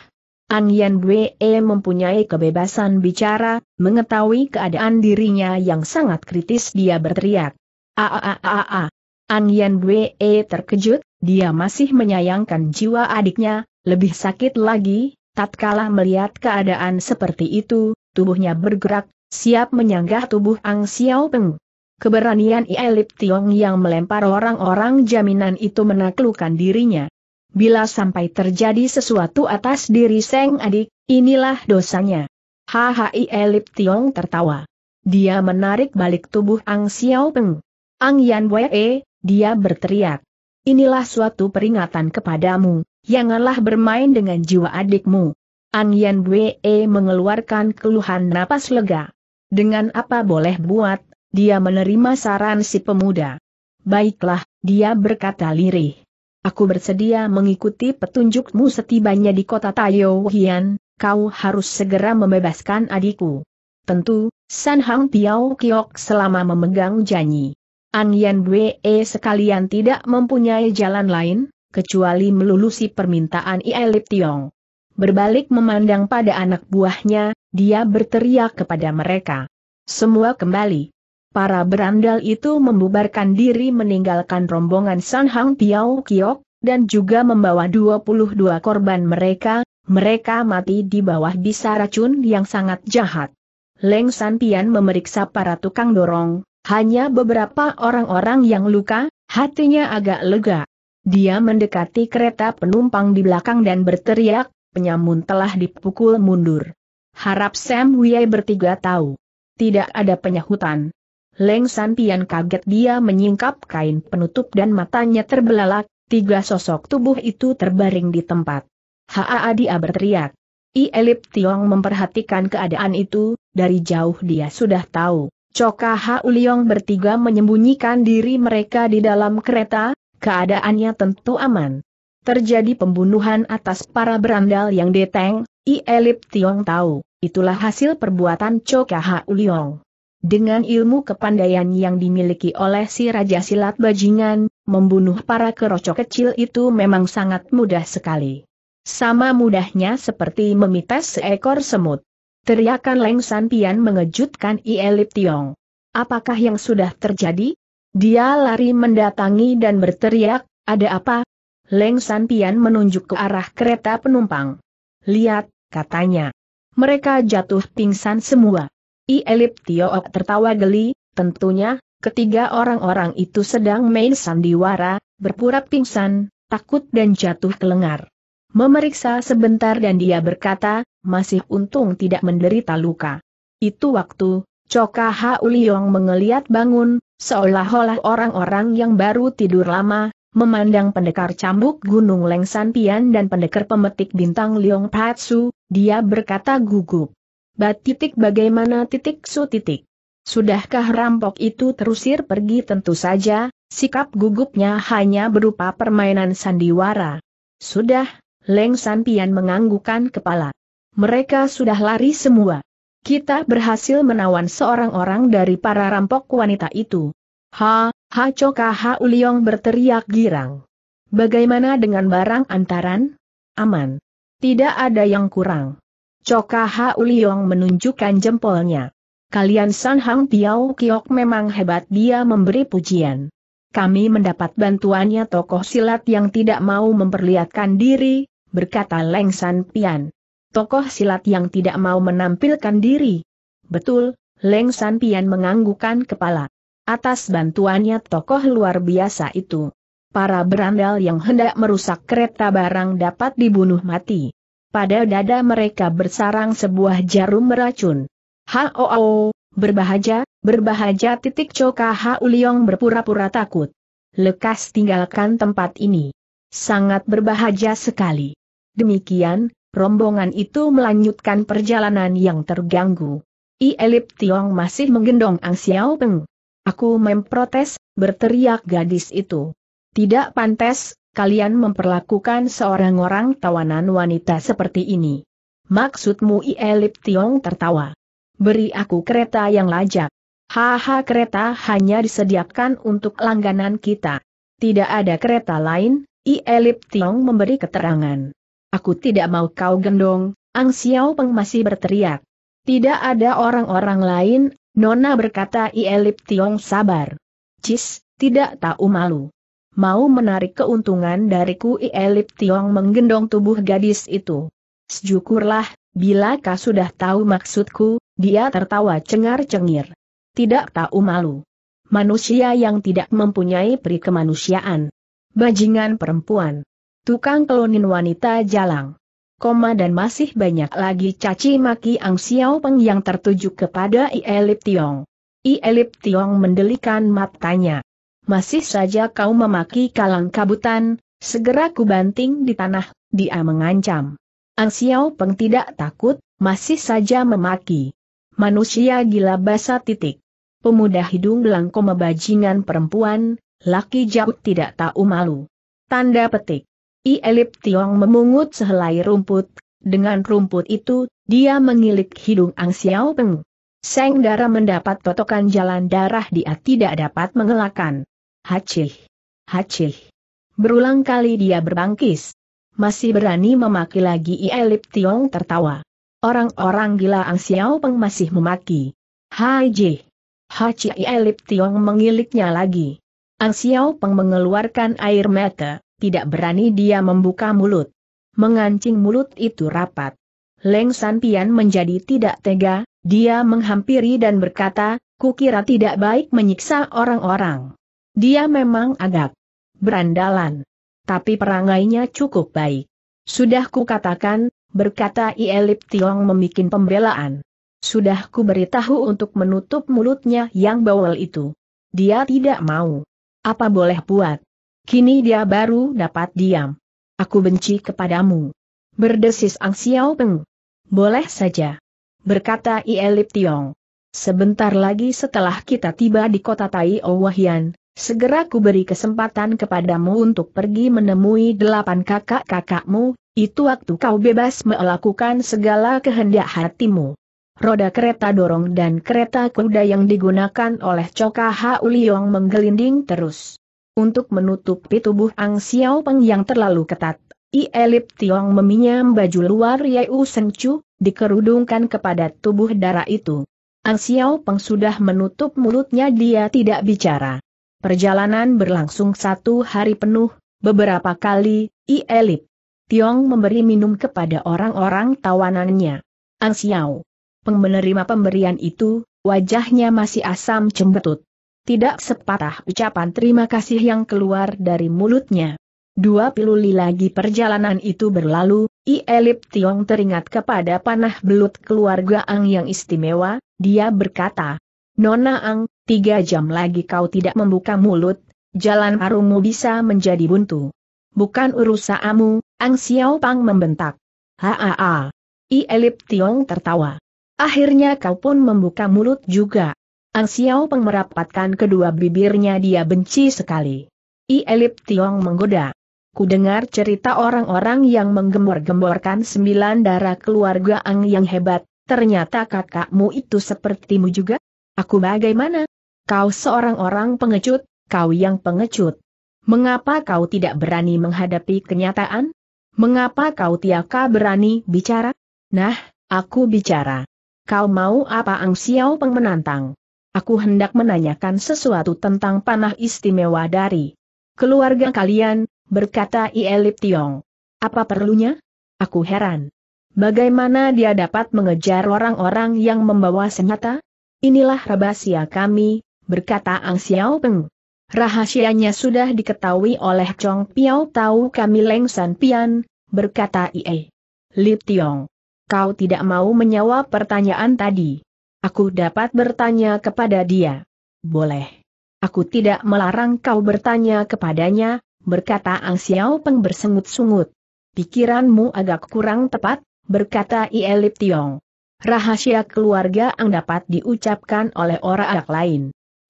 An Yan mempunyai kebebasan bicara, mengetahui keadaan dirinya yang sangat kritis dia berteriak. Aaaa. An Yan terkejut, dia masih menyayangkan jiwa adiknya, lebih sakit lagi, Tatkala melihat keadaan seperti itu, tubuhnya bergerak, siap menyanggah tubuh Ang Xiao Peng. Keberanian Ielip Tiong yang melempar orang-orang jaminan itu menaklukkan dirinya. Bila sampai terjadi sesuatu atas diri Seng adik, inilah dosanya. Haha Elip Tiong tertawa. Dia menarik balik tubuh Ang Xiao Peng. Ang Yan Wei, dia berteriak. Inilah suatu peringatan kepadamu, janganlah bermain dengan jiwa adikmu. An Yan Bue mengeluarkan keluhan napas lega. Dengan apa boleh buat, dia menerima saran si pemuda. Baiklah, dia berkata lirih. Aku bersedia mengikuti petunjukmu setibanya di kota Tayo Hian, kau harus segera membebaskan adikku. Tentu, San Hang Piao Kiok selama memegang janji. An Yan Wei eh, sekalian tidak mempunyai jalan lain, kecuali melulusi permintaan Ielip Tiong. Berbalik memandang pada anak buahnya, dia berteriak kepada mereka. Semua kembali. Para berandal itu membubarkan diri meninggalkan rombongan San Hang Piao Kiok, dan juga membawa 22 korban mereka, mereka mati di bawah bisa racun yang sangat jahat. Leng San Pian memeriksa para tukang dorong, hanya beberapa orang-orang yang luka, hatinya agak lega. Dia mendekati kereta penumpang di belakang dan berteriak, penyamun telah dipukul mundur. Harap Sam Wei bertiga tahu. Tidak ada penyahutan. Leng San Pian kaget dia menyingkap kain penutup dan matanya terbelalak, tiga sosok tubuh itu terbaring di tempat. Haa dia berteriak. I Elip Tiong memperhatikan keadaan itu, dari jauh dia sudah tahu. Coka Hauliong bertiga menyembunyikan diri mereka di dalam kereta, keadaannya tentu aman. Terjadi pembunuhan atas para berandal yang deteng, I Elip Tiong tahu, itulah hasil perbuatan Coka Hauliong. Dengan ilmu kepandaian yang dimiliki oleh si Raja Silat Bajingan, membunuh para kerocok kecil itu memang sangat mudah sekali. Sama mudahnya seperti memites seekor semut. Teriakan Leng San Pian mengejutkan Ielip Tiong. Apakah yang sudah terjadi? Dia lari mendatangi dan berteriak, ada apa? Leng San Pian menunjuk ke arah kereta penumpang. Lihat, katanya. Mereka jatuh pingsan semua. Ielip Tiong tertawa geli, tentunya, ketiga orang-orang itu sedang main sandiwara, berpura pingsan, takut dan jatuh ke lengar. Memeriksa sebentar dan dia berkata, masih untung tidak menderita luka. Itu waktu, Coka Hauliong mengeliat bangun, seolah-olah orang-orang yang baru tidur lama, memandang pendekar cambuk Gunung Lengsan Pian dan pendekar pemetik bintang Liong Patsu, dia berkata gugup. Bat titik bagaimana titik su titik. Sudahkah rampok itu terusir pergi tentu saja, sikap gugupnya hanya berupa permainan sandiwara. Sudah, Leng San Pian menganggukkan kepala. Mereka sudah lari semua. Kita berhasil menawan seorang orang dari para rampok wanita itu. Ha, ha Coka Ha Uliong berteriak girang. Bagaimana dengan barang antaran? Aman. Tidak ada yang kurang. Coka Ha Uliong menunjukkan jempolnya. Kalian San Hang Piao Kiok memang hebat dia memberi pujian. Kami mendapat bantuannya tokoh silat yang tidak mau memperlihatkan diri, berkata Leng San Pian tokoh silat yang tidak mau menampilkan diri. Betul, Leng San Pian menganggukan kepala. Atas bantuannya tokoh luar biasa itu. Para berandal yang hendak merusak kereta barang dapat dibunuh mati. Pada dada mereka bersarang sebuah jarum meracun. o berbahaja, berbahaja titik Coka Ha-uliong berpura-pura takut. Lekas tinggalkan tempat ini. Sangat berbahaja sekali. Demikian, rombongan itu melanjutkan perjalanan yang terganggu. I Elip Tiong masih menggendong Ang Xiao Peng. Aku memprotes, berteriak gadis itu. Tidak pantas, kalian memperlakukan seorang orang tawanan wanita seperti ini. Maksudmu I Elip Tiong tertawa. Beri aku kereta yang lajak. Haha kereta hanya disediakan untuk langganan kita. Tidak ada kereta lain, I Elip Tiong memberi keterangan. Aku tidak mau kau gendong, Ang Xiao Peng masih berteriak. Tidak ada orang-orang lain, Nona berkata Ielip Tiong sabar. Cis, tidak tahu malu. Mau menarik keuntungan dariku Ielip Tiong menggendong tubuh gadis itu. Sejukurlah, bila kau sudah tahu maksudku, dia tertawa cengar-cengir. Tidak tahu malu. Manusia yang tidak mempunyai pri Bajingan perempuan tukang kelonin wanita jalang. Koma dan masih banyak lagi caci maki Ang Xiao Peng yang tertuju kepada Ielip Tiong. Ielip Tiong mendelikan matanya. Masih saja kau memaki kalang kabutan, segera kubanting di tanah, dia mengancam. Ang Xiao Peng tidak takut, masih saja memaki. Manusia gila basa titik. Pemuda hidung belangko bajingan perempuan, laki jauh tidak tahu malu. Tanda petik. I Elip Tiong memungut sehelai rumput, dengan rumput itu, dia mengilik hidung Ang Xiao Peng. Seng darah mendapat totokan jalan darah dia tidak dapat mengelakkan. Hacih. Hacih. Berulang kali dia berbangkis. Masih berani memaki lagi I Elip Tiong tertawa. Orang-orang gila Ang Xiao Peng masih memaki. Hai Jih. I Elip Tiong mengiliknya lagi. Ang Xiao Peng mengeluarkan air mata tidak berani dia membuka mulut. Mengancing mulut itu rapat. Leng San Pian menjadi tidak tega, dia menghampiri dan berkata, kukira tidak baik menyiksa orang-orang. Dia memang agak berandalan. Tapi perangainya cukup baik. Sudah kukatakan, berkata Ielip Tiong memikin pembelaan. Sudah ku beritahu untuk menutup mulutnya yang bawel itu. Dia tidak mau. Apa boleh buat? Kini dia baru dapat diam. Aku benci kepadamu. Berdesis Ang Xiao Peng. Boleh saja. Berkata Ielip Tiong. Sebentar lagi setelah kita tiba di kota Tai Wahian, segera ku beri kesempatan kepadamu untuk pergi menemui delapan kakak-kakakmu, itu waktu kau bebas melakukan segala kehendak hatimu. Roda kereta dorong dan kereta kuda yang digunakan oleh Cokaha Hauliong menggelinding terus untuk menutupi tubuh Ang Xiao Peng yang terlalu ketat. Ielip Tiong meminjam baju luar Yeu Sen Chu, dikerudungkan kepada tubuh darah itu. Ang Xiao Peng sudah menutup mulutnya dia tidak bicara. Perjalanan berlangsung satu hari penuh, beberapa kali, Ielip Tiong memberi minum kepada orang-orang tawanannya. Ang Xiao Peng menerima pemberian itu, wajahnya masih asam cembetut. Tidak sepatah ucapan terima kasih yang keluar dari mulutnya. Dua piluli lagi perjalanan itu berlalu, Ielip Tiong teringat kepada panah belut keluarga Ang yang istimewa, dia berkata, Nona Ang, tiga jam lagi kau tidak membuka mulut, jalan parumu bisa menjadi buntu. Bukan urusanmu, Ang Xiao Pang membentak. Haa. Ielip Tiong tertawa. Akhirnya kau pun membuka mulut juga. Ang Xiao Peng merapatkan kedua bibirnya dia benci sekali. I Elip Tiong menggoda. Ku dengar cerita orang-orang yang menggembor-gemborkan sembilan darah keluarga Ang yang hebat, ternyata kakakmu itu sepertimu juga? Aku bagaimana? Kau seorang orang pengecut, kau yang pengecut. Mengapa kau tidak berani menghadapi kenyataan? Mengapa kau tiaka berani bicara? Nah, aku bicara. Kau mau apa Ang Xiao Peng menantang? Aku hendak menanyakan sesuatu tentang panah istimewa dari keluarga kalian, berkata Ielip Tiong. Apa perlunya? Aku heran. Bagaimana dia dapat mengejar orang-orang yang membawa senjata? Inilah rahasia kami, berkata Ang Xiao Peng. Rahasianya sudah diketahui oleh Chong Piao Tau kami Leng San Pian, berkata Ie. Lip Tiong. Kau tidak mau menjawab pertanyaan tadi. Aku dapat bertanya kepada dia. Boleh. Aku tidak melarang kau bertanya kepadanya, berkata Ang Xiao Peng bersengut sengut Pikiranmu agak kurang tepat, berkata Ielip Tiong. Rahasia keluarga Ang dapat diucapkan oleh orang lain.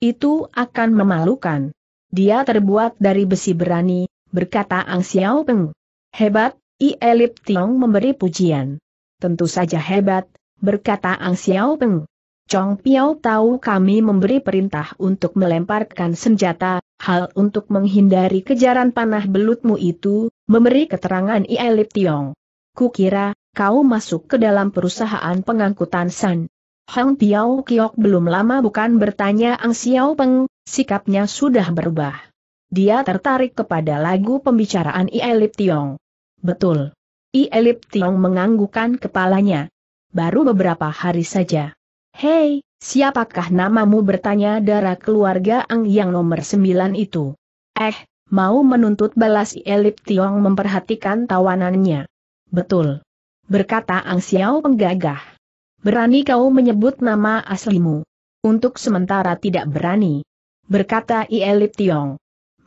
Itu akan memalukan. Dia terbuat dari besi berani, berkata Ang Xiao Peng. Hebat, Ielip Tiong memberi pujian. Tentu saja hebat, berkata Ang Xiao Peng. Chong Piao tahu kami memberi perintah untuk melemparkan senjata, hal untuk menghindari kejaran panah belutmu itu, memberi keterangan Ielip Tiong. Kukira, kau masuk ke dalam perusahaan pengangkutan San. Hang Piao Kiok belum lama bukan bertanya Ang Xiao Peng, sikapnya sudah berubah. Dia tertarik kepada lagu pembicaraan Ielip Tiong. Betul. I Elip Tiong menganggukan kepalanya. Baru beberapa hari saja. Hei, siapakah namamu bertanya darah keluarga Ang yang nomor sembilan itu? Eh, mau menuntut balas Elip Tiong memperhatikan tawanannya. Betul. Berkata Ang Xiao penggagah. Berani kau menyebut nama aslimu. Untuk sementara tidak berani. Berkata Elip Tiong.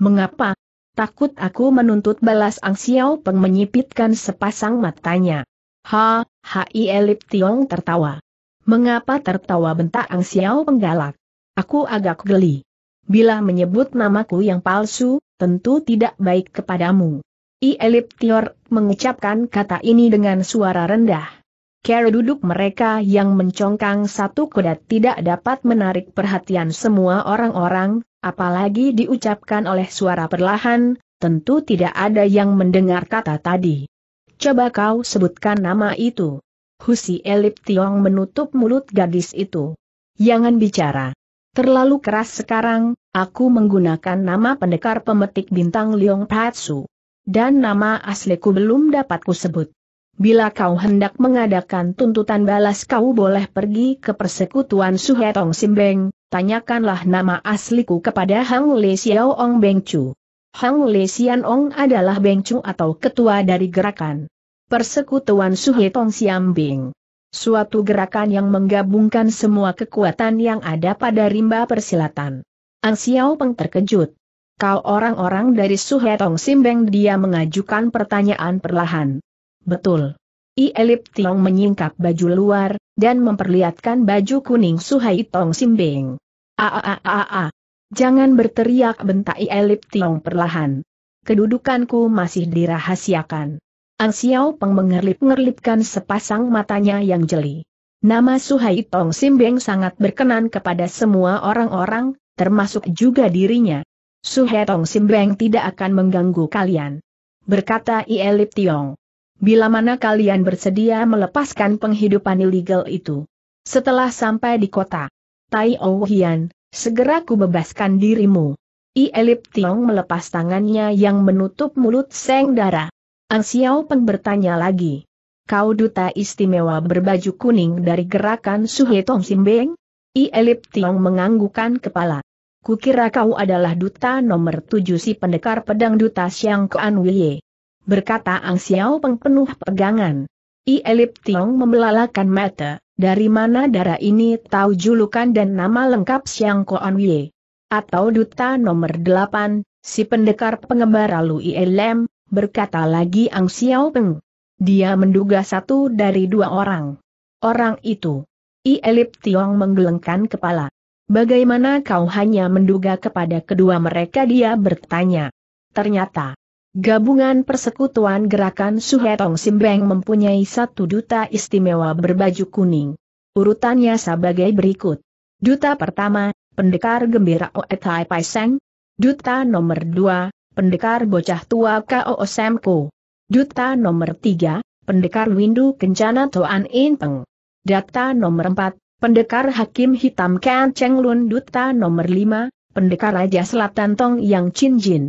Mengapa? Takut aku menuntut balas Ang Xiao Peng menyipitkan sepasang matanya. Ha, ha Elip Tiong tertawa. Mengapa tertawa bentak Ang Xiao penggalak? Aku agak geli. Bila menyebut namaku yang palsu, tentu tidak baik kepadamu. I Eliptior mengucapkan kata ini dengan suara rendah. Cara duduk mereka yang mencongkang satu kuda tidak dapat menarik perhatian semua orang-orang, apalagi diucapkan oleh suara perlahan, tentu tidak ada yang mendengar kata tadi. Coba kau sebutkan nama itu. Husi Elip Tiong menutup mulut gadis itu. Jangan bicara. Terlalu keras sekarang, aku menggunakan nama pendekar pemetik bintang Leong Patsu. Dan nama asliku belum dapat sebut. Bila kau hendak mengadakan tuntutan balas kau boleh pergi ke persekutuan Suhetong Simbeng, tanyakanlah nama asliku kepada Hang Le Xiao Ong Beng Chu. Hang Le Xian Ong adalah Beng Chu atau ketua dari gerakan. Persekutuan Suhe Tong Siam Bing. Suatu gerakan yang menggabungkan semua kekuatan yang ada pada rimba persilatan. Ang Xiao Peng terkejut. Kau orang-orang dari Suhe Tong Simbeng dia mengajukan pertanyaan perlahan. Betul. I Elip Tiong menyingkap baju luar, dan memperlihatkan baju kuning Suhai Tong Simbeng. a Jangan berteriak bentak I Elip Tiong perlahan. Kedudukanku masih dirahasiakan. Ang Xiao Peng mengerlip-ngerlipkan sepasang matanya yang jeli. Nama Suhai Tong Simbeng sangat berkenan kepada semua orang-orang, termasuk juga dirinya. Suhai Tong Simbeng tidak akan mengganggu kalian. Berkata Ielip Tiong. Bila mana kalian bersedia melepaskan penghidupan ilegal itu. Setelah sampai di kota, Tai O Hian, segera kubebaskan bebaskan dirimu. Ielip Tiong melepas tangannya yang menutup mulut Seng darah. Ang Xiao Peng bertanya lagi. Kau duta istimewa berbaju kuning dari gerakan Suhe Tong Simbeng? I Elip Tiong menganggukan kepala. Kukira kau adalah duta nomor tujuh si pendekar pedang duta Xiang Kuan Wie. Berkata Ang Xiao Peng penuh pegangan. I Elip Tiong membelalakan mata, dari mana darah ini tahu julukan dan nama lengkap Xiang Kuan Wie. Atau duta nomor delapan, si pendekar pengembara Lu Elem, berkata lagi Ang Xiao Peng. Dia menduga satu dari dua orang. Orang itu. I Elip Tiong menggelengkan kepala. Bagaimana kau hanya menduga kepada kedua mereka dia bertanya. Ternyata, gabungan persekutuan gerakan Suhetong Simbeng mempunyai satu duta istimewa berbaju kuning. Urutannya sebagai berikut. Duta pertama, Pendekar Gembira Oetai Paiseng. Duta nomor dua, Pendekar Bocah Tua K.O. Semko. Duta nomor 3, Pendekar Windu Kencana Toan Inteng. Data nomor 4, Pendekar Hakim Hitam Kan Cheng Lun Duta nomor 5, Pendekar Raja Selatan Tong Yang Chin Jin.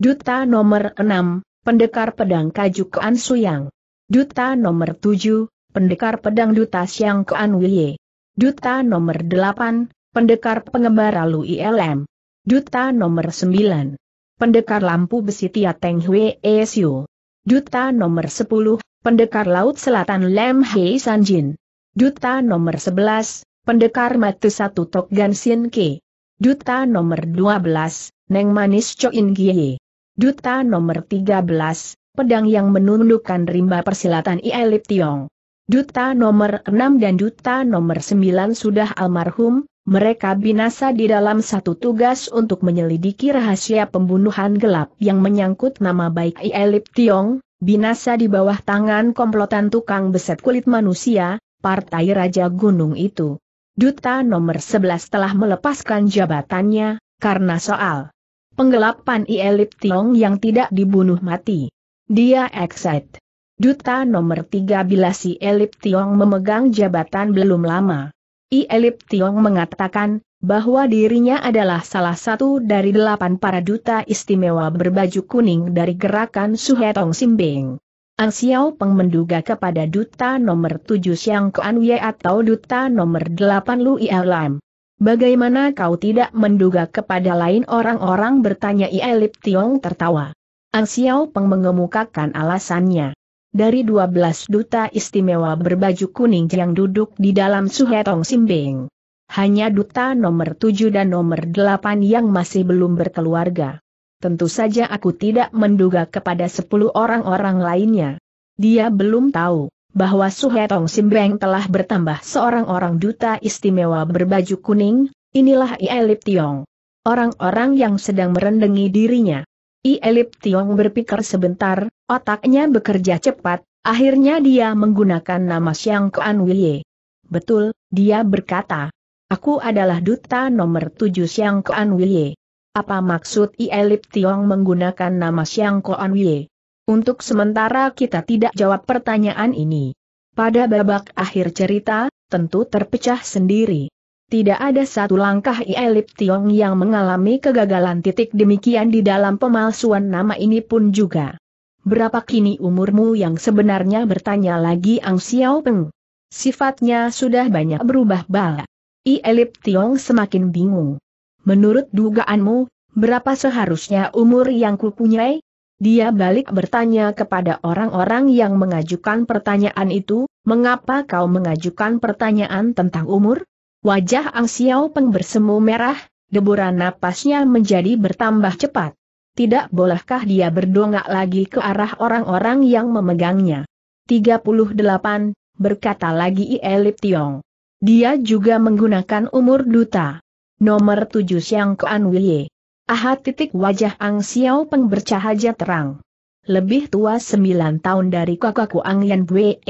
Duta nomor 6, Pendekar Pedang Kaju Kuan Suyang. Duta nomor 7, Pendekar Pedang Duta Siang Kuan Wiye. Duta nomor 8, Pendekar Pengembara Lu ILM. Duta nomor 9. Pendekar Lampu Besi Tia Teng Hwe e Siu. Duta nomor 10, Pendekar Laut Selatan Lem Hei Sanjin. Duta nomor 11, Pendekar Mati Satu Tok Gan Sin Ke. Duta nomor 12, Neng Manis Cho In Gie. Duta nomor 13, Pedang yang menundukkan rimba persilatan Ielip Tiong. Duta nomor 6 dan Duta nomor 9 sudah almarhum, mereka binasa di dalam satu tugas untuk menyelidiki rahasia pembunuhan gelap yang menyangkut nama baik Ielip Tiong, binasa di bawah tangan komplotan tukang beset kulit manusia, partai Raja Gunung itu. Duta nomor 11 telah melepaskan jabatannya, karena soal penggelapan Ielip Tiong yang tidak dibunuh mati. Dia exit. Duta nomor 13 Ielip Tiong memegang jabatan belum lama. I Elip Tiong mengatakan, bahwa dirinya adalah salah satu dari delapan para duta istimewa berbaju kuning dari gerakan Suhetong Simbing. Ang Xiao Peng menduga kepada duta nomor tujuh Siang Kuan Wei atau duta nomor delapan Lu Alam. Bagaimana kau tidak menduga kepada lain orang-orang bertanya Elip Tiong tertawa. Ang Xiao Peng mengemukakan alasannya dari 12 duta istimewa berbaju kuning yang duduk di dalam Suhetong Simbing. Hanya duta nomor 7 dan nomor 8 yang masih belum berkeluarga. Tentu saja aku tidak menduga kepada 10 orang-orang lainnya. Dia belum tahu bahwa Suhetong Simbeng telah bertambah seorang orang duta istimewa berbaju kuning, inilah Ielip Tiong. Orang-orang yang sedang merendengi dirinya. I Elip Tiong berpikir sebentar, otaknya bekerja cepat, akhirnya dia menggunakan nama Xiang Kuan Wiye. Betul, dia berkata. Aku adalah duta nomor tujuh Xiang Kuan Wiye. Apa maksud I Elip Tiong menggunakan nama Xiang Kuan Wiye? Untuk sementara kita tidak jawab pertanyaan ini. Pada babak akhir cerita, tentu terpecah sendiri. Tidak ada satu langkah Ielip Tiong yang mengalami kegagalan titik demikian di dalam pemalsuan nama ini pun juga. Berapa kini umurmu yang sebenarnya bertanya lagi Ang Xiao Peng? Sifatnya sudah banyak berubah bala. Ielip Tiong semakin bingung. Menurut dugaanmu, berapa seharusnya umur yang kupunyai? Dia balik bertanya kepada orang-orang yang mengajukan pertanyaan itu, mengapa kau mengajukan pertanyaan tentang umur? Wajah Ang Xiao Peng bersemu merah, deburan napasnya menjadi bertambah cepat. Tidak bolehkah dia berdongak lagi ke arah orang-orang yang memegangnya. 38, berkata lagi Ielip Tiong. Dia juga menggunakan umur duta. Nomor 7 Siang Kuan Wie. Aha titik wajah Ang Xiao Peng bercahaya terang. Lebih tua 9 tahun dari kakakku Ang Yan Bwe.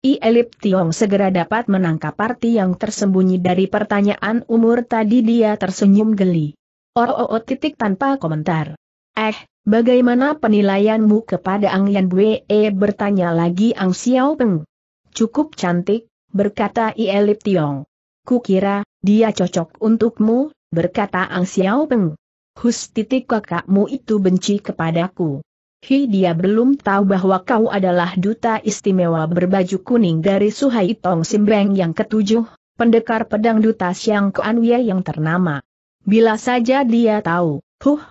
I Elip Tiong segera dapat menangkap arti yang tersembunyi dari pertanyaan umur tadi dia tersenyum geli. Oo oh, oh, oh, titik tanpa komentar. Eh, bagaimana penilaianmu kepada Ang Yan Bue e bertanya lagi Ang Xiao Peng. Cukup cantik, berkata I Elip Tiong. Kukira, dia cocok untukmu, berkata Ang Xiao Peng. Hus titik kakakmu itu benci kepadaku. Hi, dia belum tahu bahwa kau adalah duta istimewa berbaju kuning dari Suhai Tong Simbeng yang ketujuh, pendekar pedang duta Siang Kuanwia yang ternama. Bila saja dia tahu, huh,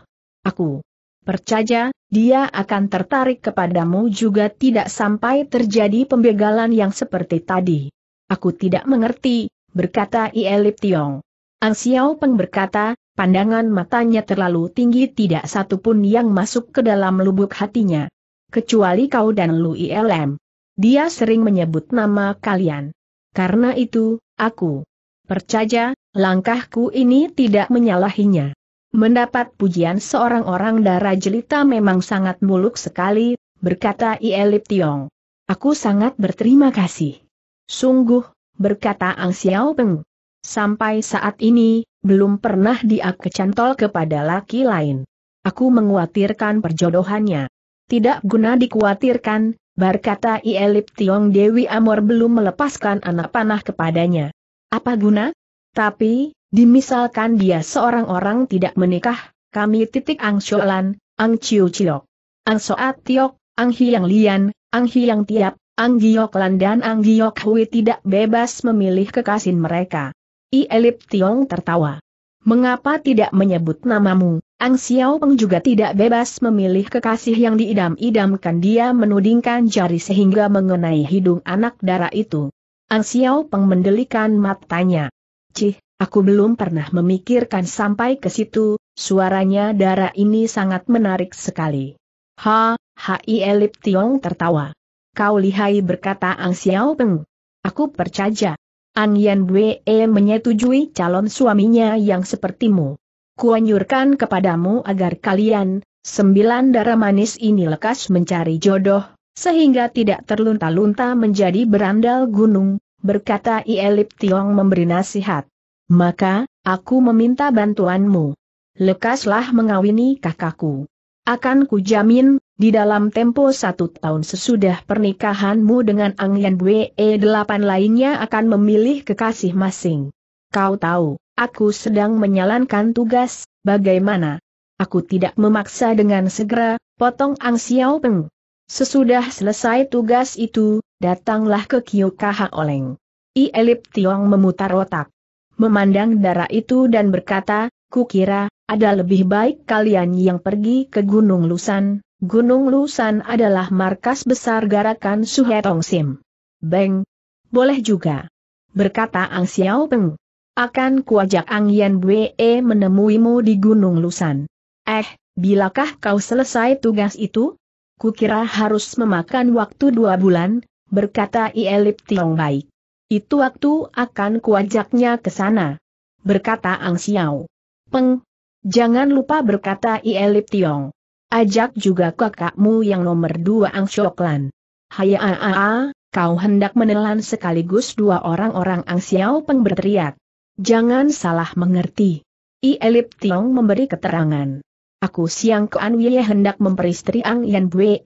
aku percaya, dia akan tertarik kepadamu juga tidak sampai terjadi pembegalan yang seperti tadi. Aku tidak mengerti, berkata Ielip Tiong. Ang Xiao Peng berkata, Pandangan matanya terlalu tinggi tidak satu pun yang masuk ke dalam lubuk hatinya. Kecuali kau dan Lu ILM. Dia sering menyebut nama kalian. Karena itu, aku percaya, langkahku ini tidak menyalahinya. Mendapat pujian seorang orang darah jelita memang sangat muluk sekali, berkata Ielip Tiong. Aku sangat berterima kasih. Sungguh, berkata Ang Xiao Peng. Sampai saat ini, belum pernah dia kecantol kepada laki lain. Aku menguatirkan perjodohannya. Tidak guna dikuatirkan, berkata Ielip Tiong Dewi Amor belum melepaskan anak panah kepadanya. Apa guna? Tapi, dimisalkan dia seorang orang tidak menikah, kami titik Ang Sholan, Ang Chiu Chiok, Ang Soat Tiok, Ang Hiang Lian, Ang Hiang Tiap, Ang Giok Lan dan Ang Giok Hui tidak bebas memilih kekasih mereka. I Elip Tiong tertawa. Mengapa tidak menyebut namamu? Ang Xiao Peng juga tidak bebas memilih kekasih yang diidam-idamkan dia menudingkan jari sehingga mengenai hidung anak darah itu. Ang Xiao Peng mendelikan matanya. Cih, aku belum pernah memikirkan sampai ke situ, suaranya darah ini sangat menarik sekali. Ha, Hai Elip Tiong tertawa. Kau lihai berkata Ang Xiao Peng. Aku percaya, An Yan Bwe menyetujui calon suaminya yang sepertimu. Kuanyurkan kepadamu agar kalian, sembilan darah manis ini lekas mencari jodoh, sehingga tidak terlunta-lunta menjadi berandal gunung, berkata Ielip Tiong memberi nasihat. Maka, aku meminta bantuanmu. Lekaslah mengawini kakakku. Akan kujamin, di dalam tempo satu tahun sesudah pernikahanmu dengan Ang Yan Bue e delapan lainnya akan memilih kekasih masing. Kau tahu, aku sedang menyalankan tugas, bagaimana? Aku tidak memaksa dengan segera, potong Ang Xiao Peng. Sesudah selesai tugas itu, datanglah ke Kyokaha Oleng. I Elip Tiong memutar otak. Memandang darah itu dan berkata, kukira, ada lebih baik kalian yang pergi ke Gunung Lusan, Gunung Lusan adalah markas besar garakan Tong Sim. Beng. Boleh juga. Berkata Ang Xiao Peng. Akan kuajak Ang Yan Bwe menemuimu di Gunung Lusan. Eh, bilakah kau selesai tugas itu? Kukira harus memakan waktu dua bulan, berkata Ielip Tiong Baik. Itu waktu akan kuajaknya ke sana. Berkata Ang Xiao. Peng. Jangan lupa berkata Ielip Tiong. Ajak juga kakakmu yang nomor dua Ang Shoklan. aaa, kau hendak menelan sekaligus dua orang-orang Ang Xiao Peng berteriak. Jangan salah mengerti. I Elip Tiong memberi keterangan. Aku siang ke Anwie hendak memperistri Ang Yan Bue.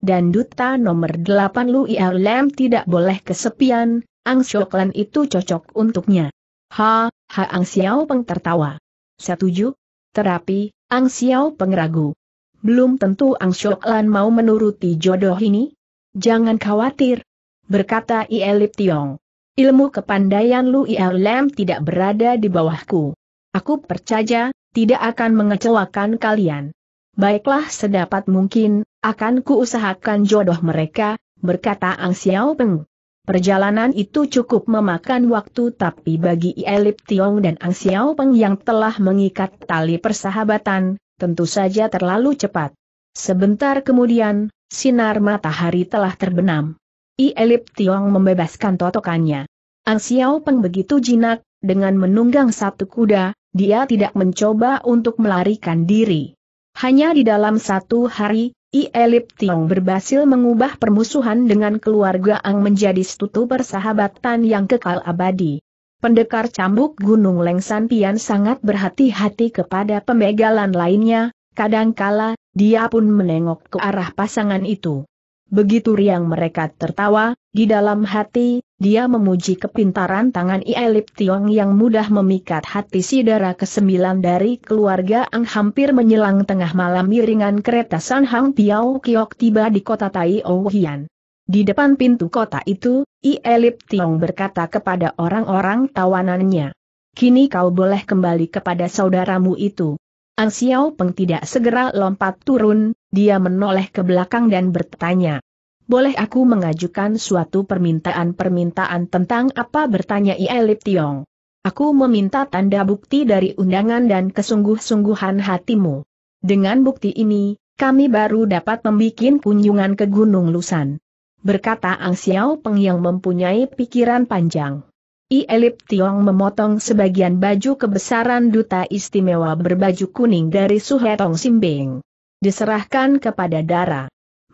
Dan duta nomor delapan Lu Ia Lam tidak boleh kesepian, Ang Shoklan itu cocok untuknya. Ha, ha Ang Xiao Peng tertawa. Setuju? Terapi, Ang Xiao Peng ragu belum tentu Ang Syok Lan mau menuruti jodoh ini. Jangan khawatir, berkata Ielip Tiong. Ilmu kepandaian Lu Ielem tidak berada di bawahku. Aku percaya, tidak akan mengecewakan kalian. Baiklah sedapat mungkin, akan kuusahakan jodoh mereka, berkata Ang Xiao Peng. Perjalanan itu cukup memakan waktu tapi bagi Ielip Tiong dan Ang Xiao Peng yang telah mengikat tali persahabatan, tentu saja terlalu cepat. Sebentar kemudian, sinar matahari telah terbenam. I Elip Tiong membebaskan totokannya. Ang Xiao Peng begitu jinak, dengan menunggang satu kuda, dia tidak mencoba untuk melarikan diri. Hanya di dalam satu hari, I Elip Tiong berhasil mengubah permusuhan dengan keluarga Ang menjadi setutu persahabatan yang kekal abadi. Pendekar cambuk Gunung Lengsan Pian sangat berhati-hati kepada pembegalan lainnya, kadangkala, dia pun menengok ke arah pasangan itu. Begitu riang mereka tertawa, di dalam hati, dia memuji kepintaran tangan Ielip Tiong yang mudah memikat hati si darah kesembilan dari keluarga Ang hampir menyelang tengah malam miringan kereta San Hang Piao Kiok tiba di kota Tai Ouhian. Di depan pintu kota itu, I Elip Tiong berkata kepada orang-orang tawanannya. Kini kau boleh kembali kepada saudaramu itu. Ang Xiao Peng tidak segera lompat turun, dia menoleh ke belakang dan bertanya. Boleh aku mengajukan suatu permintaan-permintaan tentang apa bertanya I Elip Tiong? Aku meminta tanda bukti dari undangan dan kesungguh-sungguhan hatimu. Dengan bukti ini, kami baru dapat membuat kunjungan ke Gunung Lusan berkata Ang Xiao Peng yang mempunyai pikiran panjang. I Elip Tiong memotong sebagian baju kebesaran duta istimewa berbaju kuning dari Suhetong Simbing. Diserahkan kepada Dara.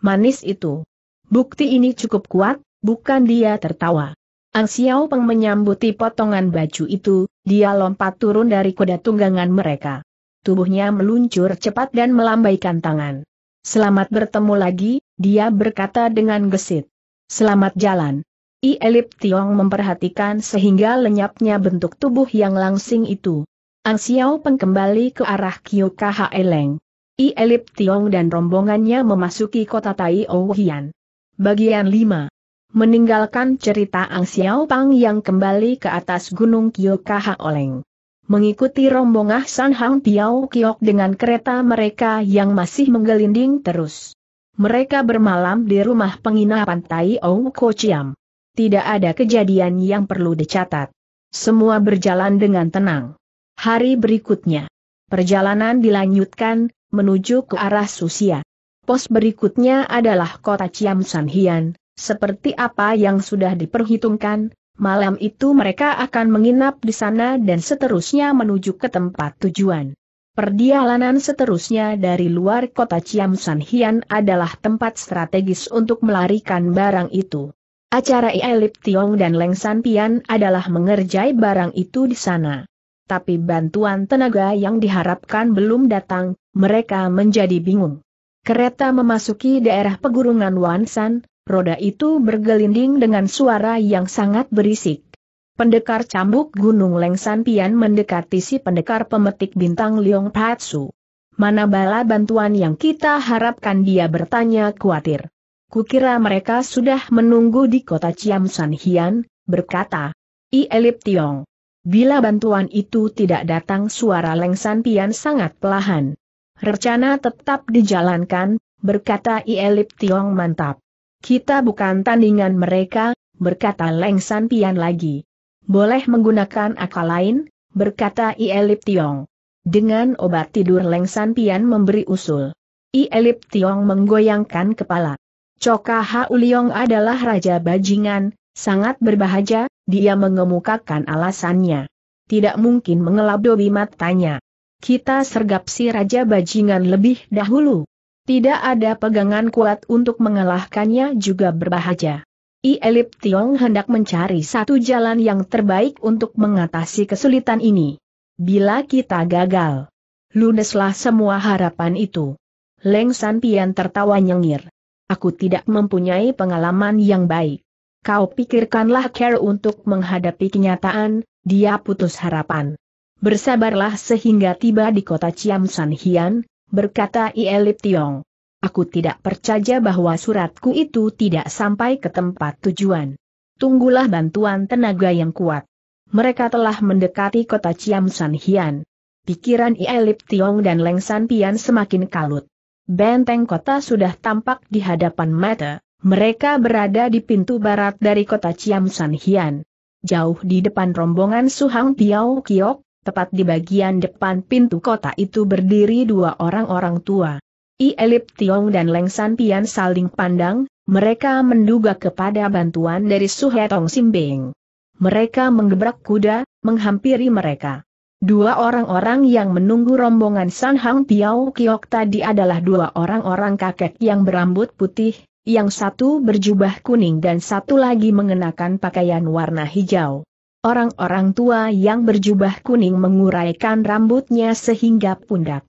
Manis itu. Bukti ini cukup kuat, bukan dia tertawa. Ang Xiao Peng menyambuti potongan baju itu, dia lompat turun dari kuda tunggangan mereka. Tubuhnya meluncur cepat dan melambaikan tangan. Selamat bertemu lagi, dia berkata dengan gesit. Selamat jalan. I Elip Tiong memperhatikan sehingga lenyapnya bentuk tubuh yang langsing itu. Ang Xiao Peng kembali ke arah Kyokaha Eleng. I Elip Tiong dan rombongannya memasuki kota Tai Ouhian. Bagian 5 Meninggalkan cerita Ang Xiao Pang yang kembali ke atas gunung Kyokaha Oleng. Mengikuti rombongan San Hang Piao Kiok dengan kereta mereka yang masih menggelinding terus. Mereka bermalam di rumah penginapan Tai Ong Ko Chiam. Tidak ada kejadian yang perlu dicatat. Semua berjalan dengan tenang. Hari berikutnya. Perjalanan dilanjutkan, menuju ke arah Susia. Pos berikutnya adalah kota Chiam San Hian, seperti apa yang sudah diperhitungkan, malam itu mereka akan menginap di sana dan seterusnya menuju ke tempat tujuan. Perdialanan seterusnya dari luar kota Chiam San Hian adalah tempat strategis untuk melarikan barang itu. Acara Elip Tiong dan Leng San Pian adalah mengerjai barang itu di sana. Tapi bantuan tenaga yang diharapkan belum datang, mereka menjadi bingung. Kereta memasuki daerah pegurungan Wansan, roda itu bergelinding dengan suara yang sangat berisik pendekar cambuk Gunung Lengsan Pian mendekati si pendekar pemetik bintang Liong Patsu. Mana bala bantuan yang kita harapkan dia bertanya khawatir. Kukira mereka sudah menunggu di kota Ciam San Hian, berkata. I Elip Tiong. Bila bantuan itu tidak datang suara Lengsan Pian sangat pelahan. Rencana tetap dijalankan, berkata I Elip Tiong mantap. Kita bukan tandingan mereka, berkata Lengsan Pian lagi. Boleh menggunakan akal lain, berkata Ielip Tiong. Dengan obat tidur Lengsan Pian memberi usul. Ielip Tiong menggoyangkan kepala. Coka Hauliong adalah raja bajingan, sangat berbahaja, dia mengemukakan alasannya. Tidak mungkin mengelap dobi matanya. Kita sergap si raja bajingan lebih dahulu. Tidak ada pegangan kuat untuk mengalahkannya juga berbahaja. I Elip Tiong hendak mencari satu jalan yang terbaik untuk mengatasi kesulitan ini. Bila kita gagal, ludeslah semua harapan itu. Leng San Pian tertawa nyengir. Aku tidak mempunyai pengalaman yang baik. Kau pikirkanlah care untuk menghadapi kenyataan, dia putus harapan. Bersabarlah sehingga tiba di kota Chiam San Hian, berkata I Elip Tiong. Aku tidak percaya bahwa suratku itu tidak sampai ke tempat tujuan. Tunggulah bantuan tenaga yang kuat. Mereka telah mendekati kota Chiam San Hian. Pikiran Ielip Tiong dan Leng San Pian semakin kalut. Benteng kota sudah tampak di hadapan mata. Mereka berada di pintu barat dari kota Chiam San Hian. Jauh di depan rombongan Suhang Piao Kiok, tepat di bagian depan pintu kota itu berdiri dua orang orang tua. I Elip Tiong dan Leng San Pian saling pandang, mereka menduga kepada bantuan dari Suhetong Simbing. Mereka menggebrak kuda, menghampiri mereka. Dua orang-orang yang menunggu rombongan San Hang Piao Kiok tadi adalah dua orang-orang kakek yang berambut putih, yang satu berjubah kuning dan satu lagi mengenakan pakaian warna hijau. Orang-orang tua yang berjubah kuning menguraikan rambutnya sehingga pundak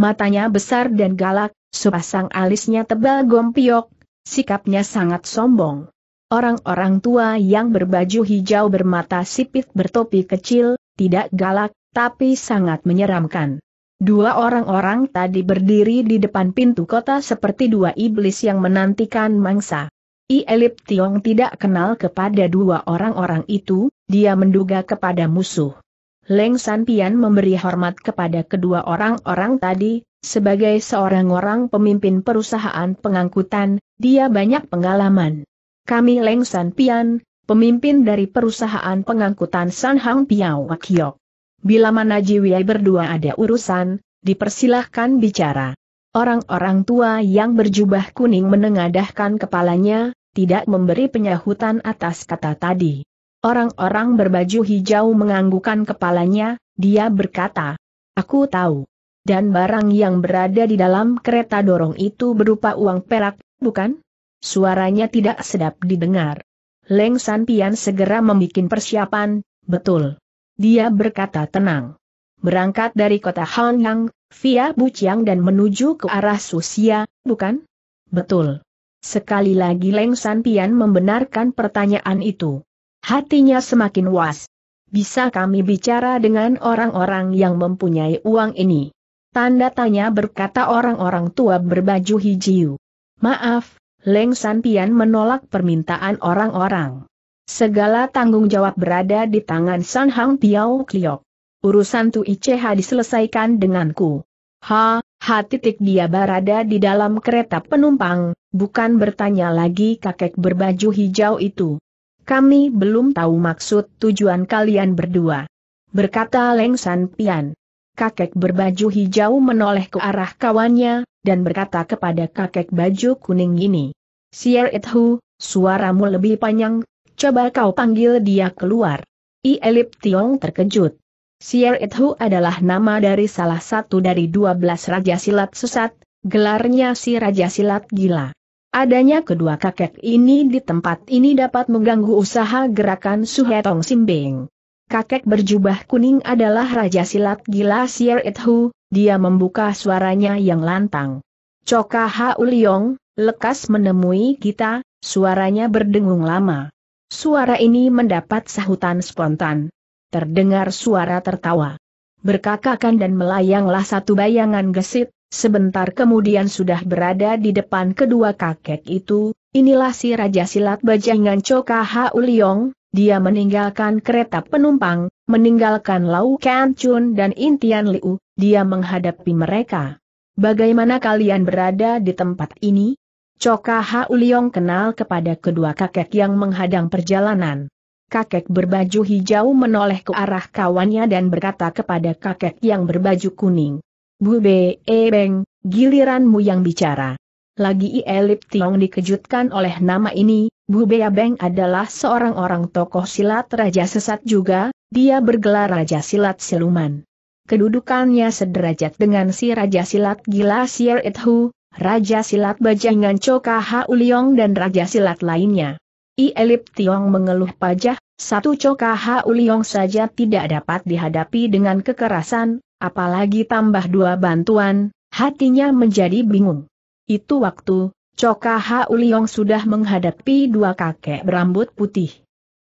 matanya besar dan galak, sepasang alisnya tebal gompiok, sikapnya sangat sombong. Orang-orang tua yang berbaju hijau bermata sipit bertopi kecil, tidak galak, tapi sangat menyeramkan. Dua orang-orang tadi berdiri di depan pintu kota seperti dua iblis yang menantikan mangsa. I Elip Tiong tidak kenal kepada dua orang-orang itu, dia menduga kepada musuh. Leng San Pian memberi hormat kepada kedua orang-orang tadi, sebagai seorang orang pemimpin perusahaan pengangkutan, dia banyak pengalaman. Kami Leng San Pian, pemimpin dari perusahaan pengangkutan San Hang Piao Wakyok. Bila mana Jiwei berdua ada urusan, dipersilahkan bicara. Orang-orang tua yang berjubah kuning menengadahkan kepalanya, tidak memberi penyahutan atas kata tadi. Orang-orang berbaju hijau menganggukan kepalanya, dia berkata, Aku tahu. Dan barang yang berada di dalam kereta dorong itu berupa uang perak, bukan? Suaranya tidak sedap didengar. Leng San Pian segera membuat persiapan, betul. Dia berkata tenang. Berangkat dari kota Hanyang, via Buciang dan menuju ke arah Susia, bukan? Betul. Sekali lagi Leng San Pian membenarkan pertanyaan itu. Hatinya semakin was. Bisa kami bicara dengan orang-orang yang mempunyai uang ini? Tanda tanya berkata orang-orang tua berbaju hijau. Maaf, Leng San Pian menolak permintaan orang-orang. Segala tanggung jawab berada di tangan San Hang Piao Kliok. Urusan Tu Iceha diselesaikan denganku. Ha, ha titik dia berada di dalam kereta penumpang, bukan bertanya lagi kakek berbaju hijau itu kami belum tahu maksud tujuan kalian berdua. Berkata Leng San Pian. Kakek berbaju hijau menoleh ke arah kawannya, dan berkata kepada kakek baju kuning ini. Sier It Hu, suaramu lebih panjang, coba kau panggil dia keluar. I Elip Tiong terkejut. Sier It Hu adalah nama dari salah satu dari dua belas raja silat sesat, gelarnya si raja silat gila. Adanya kedua kakek ini di tempat ini dapat mengganggu usaha gerakan Suhetong Simbing. Kakek berjubah kuning adalah Raja Silat Gila Sier Ithu, dia membuka suaranya yang lantang. Coka Uliong, lekas menemui kita, suaranya berdengung lama. Suara ini mendapat sahutan spontan. Terdengar suara tertawa. Berkakakan dan melayanglah satu bayangan gesit, Sebentar kemudian sudah berada di depan kedua kakek itu, inilah si Raja Silat Bajangan Choka Hau Liong, dia meninggalkan kereta penumpang, meninggalkan Lau Kan Chun dan Intian Liu, dia menghadapi mereka. Bagaimana kalian berada di tempat ini? Choka Hau Liong kenal kepada kedua kakek yang menghadang perjalanan. Kakek berbaju hijau menoleh ke arah kawannya dan berkata kepada kakek yang berbaju kuning. Bu E Beng, giliranmu yang bicara. Lagi Elip Tiong dikejutkan oleh nama ini, Bu Bea Beng adalah seorang orang tokoh silat raja sesat juga, dia bergelar raja silat siluman. Kedudukannya sederajat dengan si raja silat gila Sier Ithu, raja silat bajangan Coka Uliong dan raja silat lainnya. I Elip Tiong mengeluh pajah, satu Coka Uliong saja tidak dapat dihadapi dengan kekerasan, apalagi tambah dua bantuan, hatinya menjadi bingung. Itu waktu, Coka Uliong sudah menghadapi dua kakek berambut putih.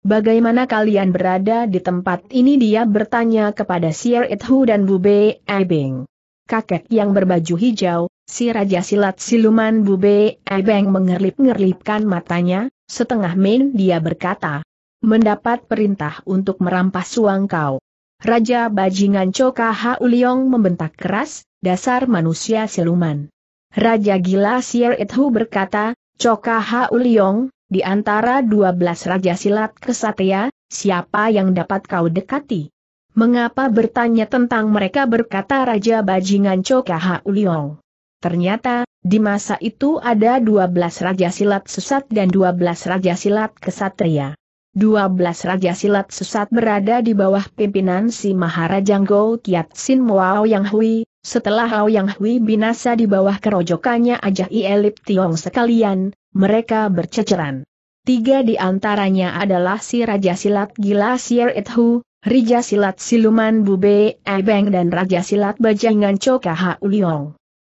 Bagaimana kalian berada di tempat ini dia bertanya kepada Sir Ithu dan Bube Ebing. Kakek yang berbaju hijau, si Raja Silat Siluman Bube Ebeng mengerlip-ngerlipkan matanya, setengah main dia berkata. Mendapat perintah untuk merampas uang kau. Raja Bajingan Coka Hauliong membentak keras, dasar manusia siluman. Raja gila Sier Ithu berkata, Coka Hauliong, di antara dua belas raja silat kesatria, siapa yang dapat kau dekati? Mengapa bertanya tentang mereka berkata Raja Bajingan Coka Hauliong. Ternyata, di masa itu ada dua belas raja silat sesat dan dua belas raja silat kesatria dua belas Raja Silat Sesat berada di bawah pimpinan si Maharaja Go Kiat Sin Moao Yang Hui, setelah Hao Yang Hui binasa di bawah kerojokannya ajah ielip Tiong sekalian, mereka berceceran. Tiga di antaranya adalah si Raja Silat Gila Sier Hu, Raja Silat Siluman Bube Ebeng dan Raja Silat Bajangan Coka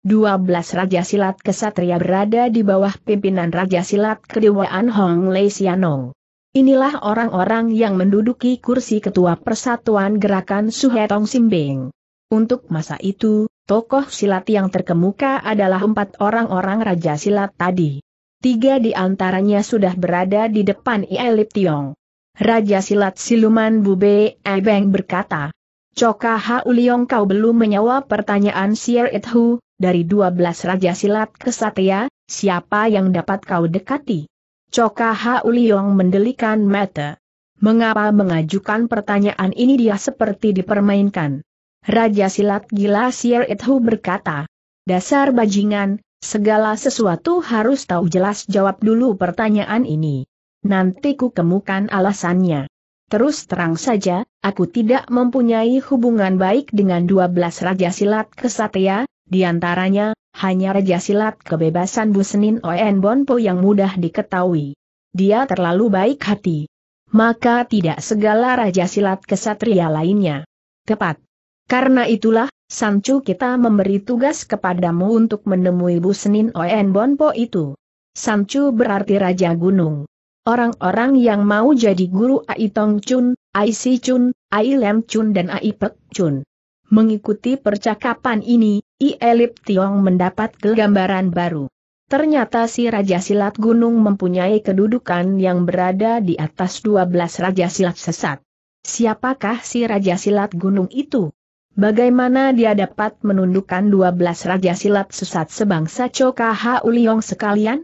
dua belas Raja Silat Kesatria berada di bawah pimpinan Raja Silat Kedewaan Hong Lei Sianong. Inilah orang-orang yang menduduki kursi ketua Persatuan Gerakan Suhetong Simbing. Untuk masa itu, tokoh silat yang terkemuka adalah empat orang-orang Raja Silat tadi. Tiga di antaranya sudah berada di depan Ielip Tiong. Raja Silat Siluman Bube Ebeng berkata, Coka Hauliong kau belum menjawab pertanyaan Sier Ithu, dari dua belas Raja Silat Kesatria, siapa yang dapat kau dekati? Coka Hauliong mendelikan mata. Mengapa mengajukan pertanyaan ini dia seperti dipermainkan? Raja Silat Gila Sier Ithu berkata, Dasar bajingan, segala sesuatu harus tahu jelas jawab dulu pertanyaan ini. Nanti ku kemukan alasannya. Terus terang saja, aku tidak mempunyai hubungan baik dengan 12 Raja Silat Kesatria, di antaranya, hanya Raja Silat Kebebasan Busenin Oen Bonpo yang mudah diketahui. Dia terlalu baik hati. Maka tidak segala Raja Silat Kesatria lainnya. Tepat. Karena itulah, Sancu kita memberi tugas kepadamu untuk menemui Busenin Oen Bonpo itu. Sancu berarti Raja Gunung. Orang-orang yang mau jadi guru Aitong Chun, Aisi Chun, Ailem Chun dan Aipek Chun. Mengikuti percakapan ini, I Elip Tiong mendapat gambaran baru. Ternyata si Raja Silat Gunung mempunyai kedudukan yang berada di atas 12 Raja Silat sesat. Siapakah si Raja Silat Gunung itu? Bagaimana dia dapat menundukkan 12 Raja Silat sesat sebangsa Cokaha Uliong sekalian?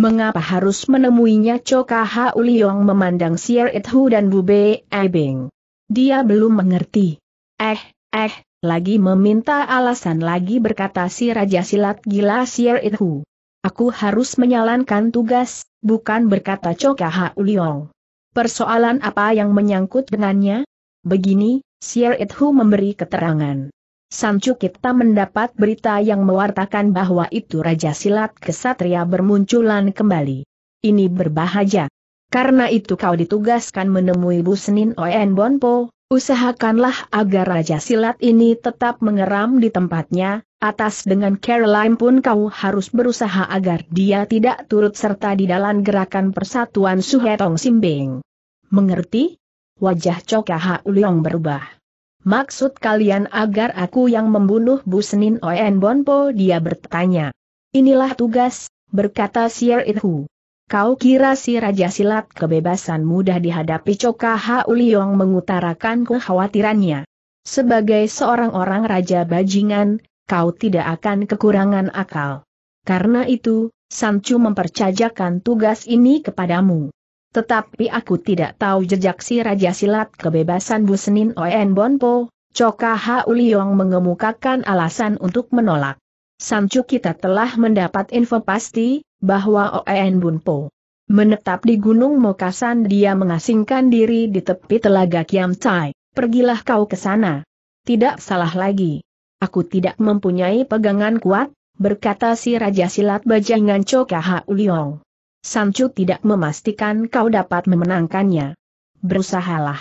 Mengapa harus menemuinya Cokaha Uliong? memandang Sier Ithu dan Bube Ebing? Dia belum mengerti. Eh, Eh, lagi meminta alasan lagi berkata si Raja Silat Gila Sier Ithu. Aku harus menyalankan tugas, bukan berkata Coka uliung. Persoalan apa yang menyangkut dengannya? Begini, Sier Ithu memberi keterangan. Sancu kita mendapat berita yang mewartakan bahwa itu Raja Silat Kesatria bermunculan kembali. Ini berbahaya. Karena itu kau ditugaskan menemui Bu Senin Oen Bonpo, Usahakanlah agar Raja Silat ini tetap mengeram di tempatnya, atas dengan Caroline pun kau harus berusaha agar dia tidak turut serta di dalam gerakan persatuan Suhetong Simbing. Mengerti? Wajah Coka Uliong berubah. Maksud kalian agar aku yang membunuh Bu Senin Oen Bonpo dia bertanya. Inilah tugas, berkata Sier Itu. Kau kira si Raja Silat kebebasan mudah dihadapi Coka Hauliong mengutarakan kekhawatirannya. Sebagai seorang orang Raja Bajingan, kau tidak akan kekurangan akal. Karena itu, Sancu mempercayakan tugas ini kepadamu. Tetapi aku tidak tahu jejak si Raja Silat kebebasan Busenin Oen Bonpo, Coka Hauliong mengemukakan alasan untuk menolak. Sancu kita telah mendapat info pasti, bahwa Oen Bunpo menetap di Gunung Mokasan dia mengasingkan diri di tepi telaga Kiam Chai, pergilah kau ke sana. Tidak salah lagi. Aku tidak mempunyai pegangan kuat, berkata si Raja Silat Bajangan Cokaha Uliong. Sancu tidak memastikan kau dapat memenangkannya. Berusahalah.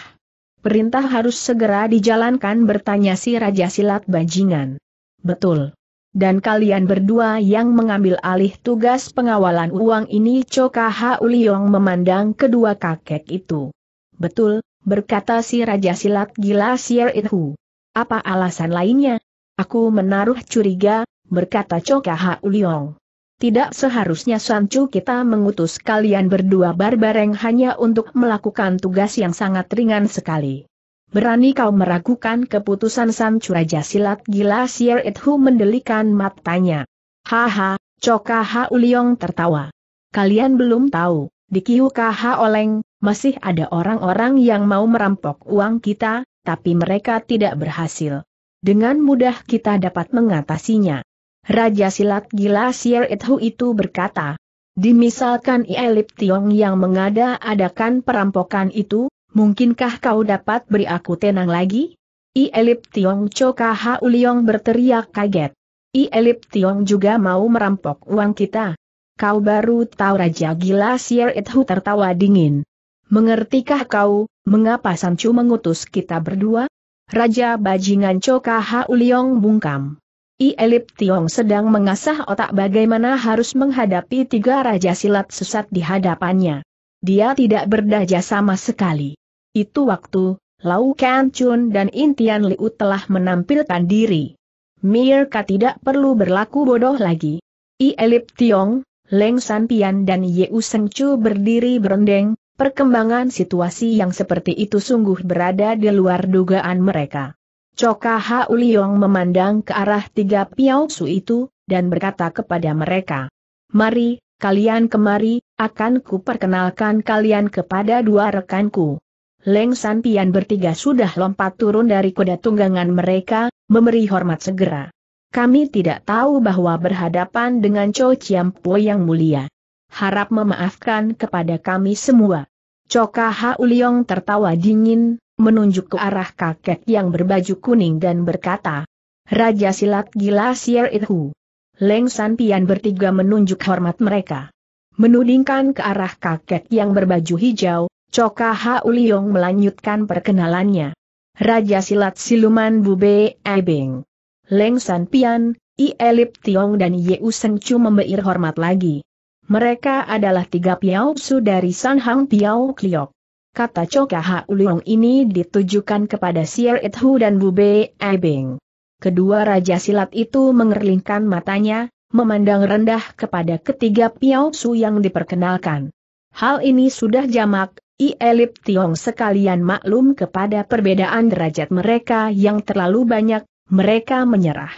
Perintah harus segera dijalankan bertanya si Raja Silat Bajingan. Betul dan kalian berdua yang mengambil alih tugas pengawalan uang ini Coka Uliong memandang kedua kakek itu. Betul, berkata si Raja Silat Gila Sier Itu. Apa alasan lainnya? Aku menaruh curiga, berkata Coka Uliong. Tidak seharusnya Sancu kita mengutus kalian berdua barbareng hanya untuk melakukan tugas yang sangat ringan sekali. Berani kau meragukan keputusan San Curaja Silat Gila Sier Edhu? mendelikan matanya. Haha, Coka Ha Uliong tertawa. Kalian belum tahu, di Kiukaha Oleng, masih ada orang-orang yang mau merampok uang kita, tapi mereka tidak berhasil. Dengan mudah kita dapat mengatasinya. Raja Silat Gila Sier Edhu itu berkata, Dimisalkan Ielip Tiong yang mengada-adakan perampokan itu, mungkinkah kau dapat beri aku tenang lagi? I Elip Tiong Cho Kha ah berteriak kaget. I Elip Tiong juga mau merampok uang kita. Kau baru tahu Raja Gila Sier Ithu tertawa dingin. Mengertikah kau, mengapa Sancu mengutus kita berdua? Raja Bajingan Cho Kha ah bungkam. I Elip Tiong sedang mengasah otak bagaimana harus menghadapi tiga raja silat sesat di hadapannya. Dia tidak berdaya sama sekali. Itu waktu, Lau Kan Chun dan Intian Liu telah menampilkan diri. Mirka tidak perlu berlaku bodoh lagi. I Elip Tiong, Leng San Pian dan Yeu Seng Chu berdiri berendeng, perkembangan situasi yang seperti itu sungguh berada di luar dugaan mereka. Coka Hau Liong memandang ke arah tiga Piao Su itu, dan berkata kepada mereka. Mari, kalian kemari, akan ku perkenalkan kalian kepada dua rekanku. Leng San Pian bertiga sudah lompat turun dari kuda tunggangan mereka, memberi hormat segera. Kami tidak tahu bahwa berhadapan dengan Cho Chiam Po yang mulia. Harap memaafkan kepada kami semua. Coka Uliong tertawa dingin, menunjuk ke arah kakek yang berbaju kuning dan berkata, Raja Silat Gila Sier Itu. Leng San Pian bertiga menunjuk hormat mereka. Menudingkan ke arah kakek yang berbaju hijau, Coka Hauliong melanjutkan perkenalannya. Raja Silat Siluman Bube Ebing. Leng San Pian, I Elip Tiong dan U Seng Chu membeir hormat lagi. Mereka adalah tiga piao su dari San Hang Piao Kliok. Kata Coka Hauliong ini ditujukan kepada Sier It Hu dan Bube Ebing. Kedua Raja Silat itu mengerlingkan matanya, memandang rendah kepada ketiga piao su yang diperkenalkan. Hal ini sudah jamak, I Elip Tiong sekalian maklum kepada perbedaan derajat mereka yang terlalu banyak, mereka menyerah.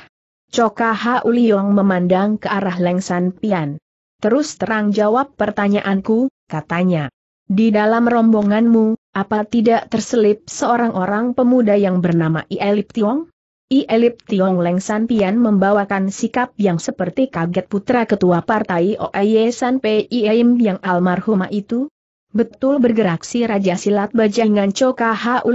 Coka Ha Uliong memandang ke arah Lengsan Pian. Terus terang jawab pertanyaanku, katanya. Di dalam rombonganmu, apa tidak terselip seorang orang pemuda yang bernama I Elip Tiong? I Elip Tiong Lengsan Pian membawakan sikap yang seperti kaget putra ketua partai OAY San P.I.M. yang almarhumah itu, Betul bergerak si Raja Silat Bajangan Coka Hau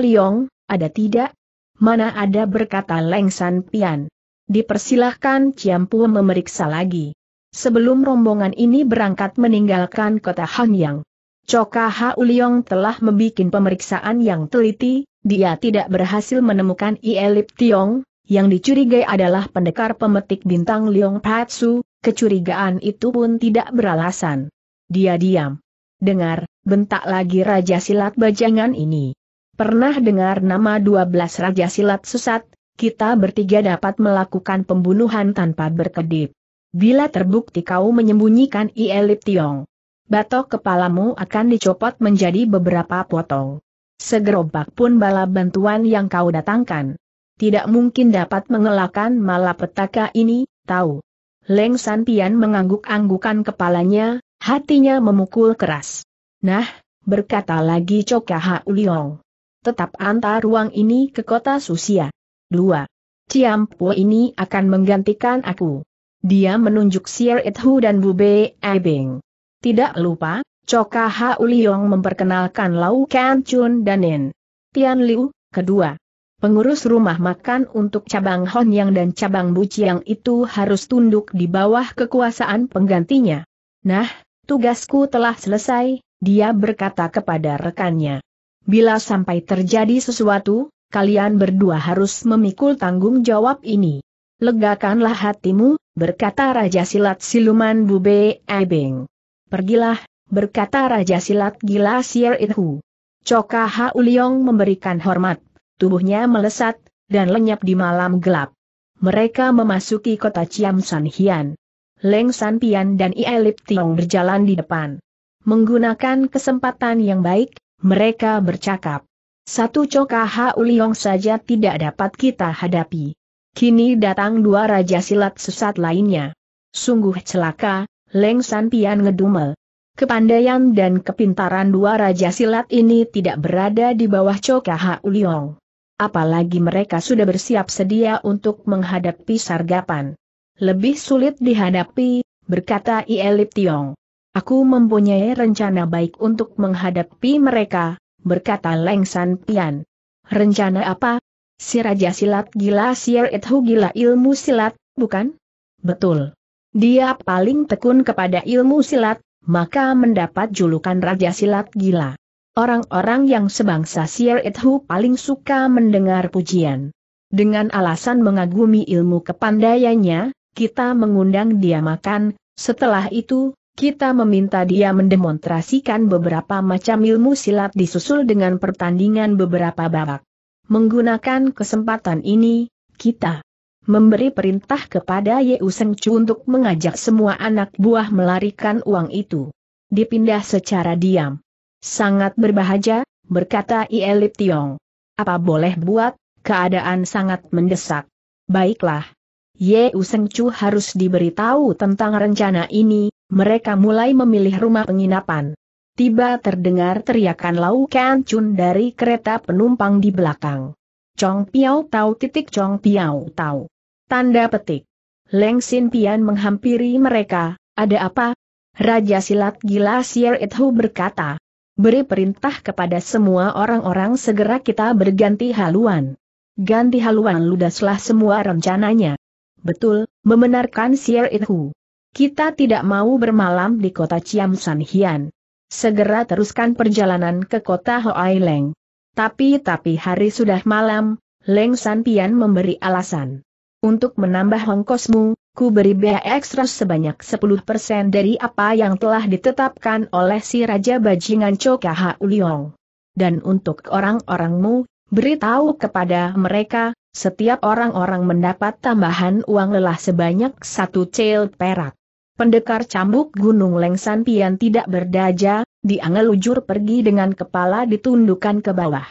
ada tidak? Mana ada berkata Leng San Pian. Dipersilahkan Ciampu memeriksa lagi. Sebelum rombongan ini berangkat meninggalkan kota Hanyang. Coka Hau telah membuat pemeriksaan yang teliti, dia tidak berhasil menemukan Ielip Tiong, yang dicurigai adalah pendekar pemetik bintang Liong Patsu, kecurigaan itu pun tidak beralasan. Dia diam. Dengar, bentak lagi Raja Silat Bajangan ini. Pernah dengar nama 12 Raja Silat susat? kita bertiga dapat melakukan pembunuhan tanpa berkedip. Bila terbukti kau menyembunyikan Ielip Tiong, batok kepalamu akan dicopot menjadi beberapa potong. Segerobak pun bala bantuan yang kau datangkan. Tidak mungkin dapat mengelakkan malapetaka ini, tahu. Leng San mengangguk-anggukan kepalanya, Hatinya memukul keras. Nah, berkata lagi Coka Uliong. Tetap antar ruang ini ke kota Susia. 2. Ciampu ini akan menggantikan aku. Dia menunjuk Sir Ithu dan Bu Be Ebing. Tidak lupa, Coka Uliong memperkenalkan Lau Kan Chun dan Nen. Tian Liu, kedua. Pengurus rumah makan untuk cabang Honyang dan cabang Buciang itu harus tunduk di bawah kekuasaan penggantinya. Nah, Tugasku telah selesai, dia berkata kepada rekannya. Bila sampai terjadi sesuatu, kalian berdua harus memikul tanggung jawab ini. Legakanlah hatimu, berkata Raja Silat Siluman Bube Ebing. Pergilah, berkata Raja Silat Gila Sier Ithu. Coka Hauliong memberikan hormat, tubuhnya melesat, dan lenyap di malam gelap. Mereka memasuki kota Chiam San Hian. Leng San Pian dan Ielip Tiong berjalan di depan. Menggunakan kesempatan yang baik, mereka bercakap. Satu Coka Uliong saja tidak dapat kita hadapi. Kini datang dua raja silat sesat lainnya. Sungguh celaka, Leng San Pian ngedumel. Kepandaian dan kepintaran dua raja silat ini tidak berada di bawah Coka Uliong apalagi mereka sudah bersiap sedia untuk menghadapi sargapan lebih sulit dihadapi, berkata Ielip Tiong. Aku mempunyai rencana baik untuk menghadapi mereka, berkata Leng San Pian. Rencana apa? Si Raja Silat gila Sier Ithu gila ilmu silat, bukan? Betul. Dia paling tekun kepada ilmu silat, maka mendapat julukan Raja Silat gila. Orang-orang yang sebangsa Sier Ithu paling suka mendengar pujian. Dengan alasan mengagumi ilmu kepandaiannya, kita mengundang dia makan, setelah itu, kita meminta dia mendemonstrasikan beberapa macam ilmu silat disusul dengan pertandingan beberapa babak. Menggunakan kesempatan ini, kita memberi perintah kepada Yeu Useng Chu untuk mengajak semua anak buah melarikan uang itu. Dipindah secara diam. Sangat berbahagia, berkata Ielip Tiong. Apa boleh buat, keadaan sangat mendesak. Baiklah, Ye Useng Chu harus diberitahu tentang rencana ini, mereka mulai memilih rumah penginapan. Tiba terdengar teriakan Lau Kan Chun dari kereta penumpang di belakang. Chong Piao Tau titik Chong Piao Tau. Tanda petik. Leng Sin Pian menghampiri mereka, ada apa? Raja Silat Gila Sier Itu berkata. Beri perintah kepada semua orang-orang segera kita berganti haluan. Ganti haluan ludaslah semua rencananya. Betul, membenarkan Sier Ithu. Kita tidak mau bermalam di kota Chiam San Hian. Segera teruskan perjalanan ke kota Hoai Leng. Tapi-tapi hari sudah malam, Leng San Pian memberi alasan. Untuk menambah hongkosmu, ku beri biaya ekstra sebanyak 10% dari apa yang telah ditetapkan oleh si Raja Bajingan Choka Uliong. Dan untuk orang-orangmu, beritahu kepada mereka, setiap orang-orang mendapat tambahan uang lelah sebanyak satu cel perak. Pendekar cambuk Gunung Lengsan Pian tidak berdaja, diangelujur pergi dengan kepala ditundukkan ke bawah.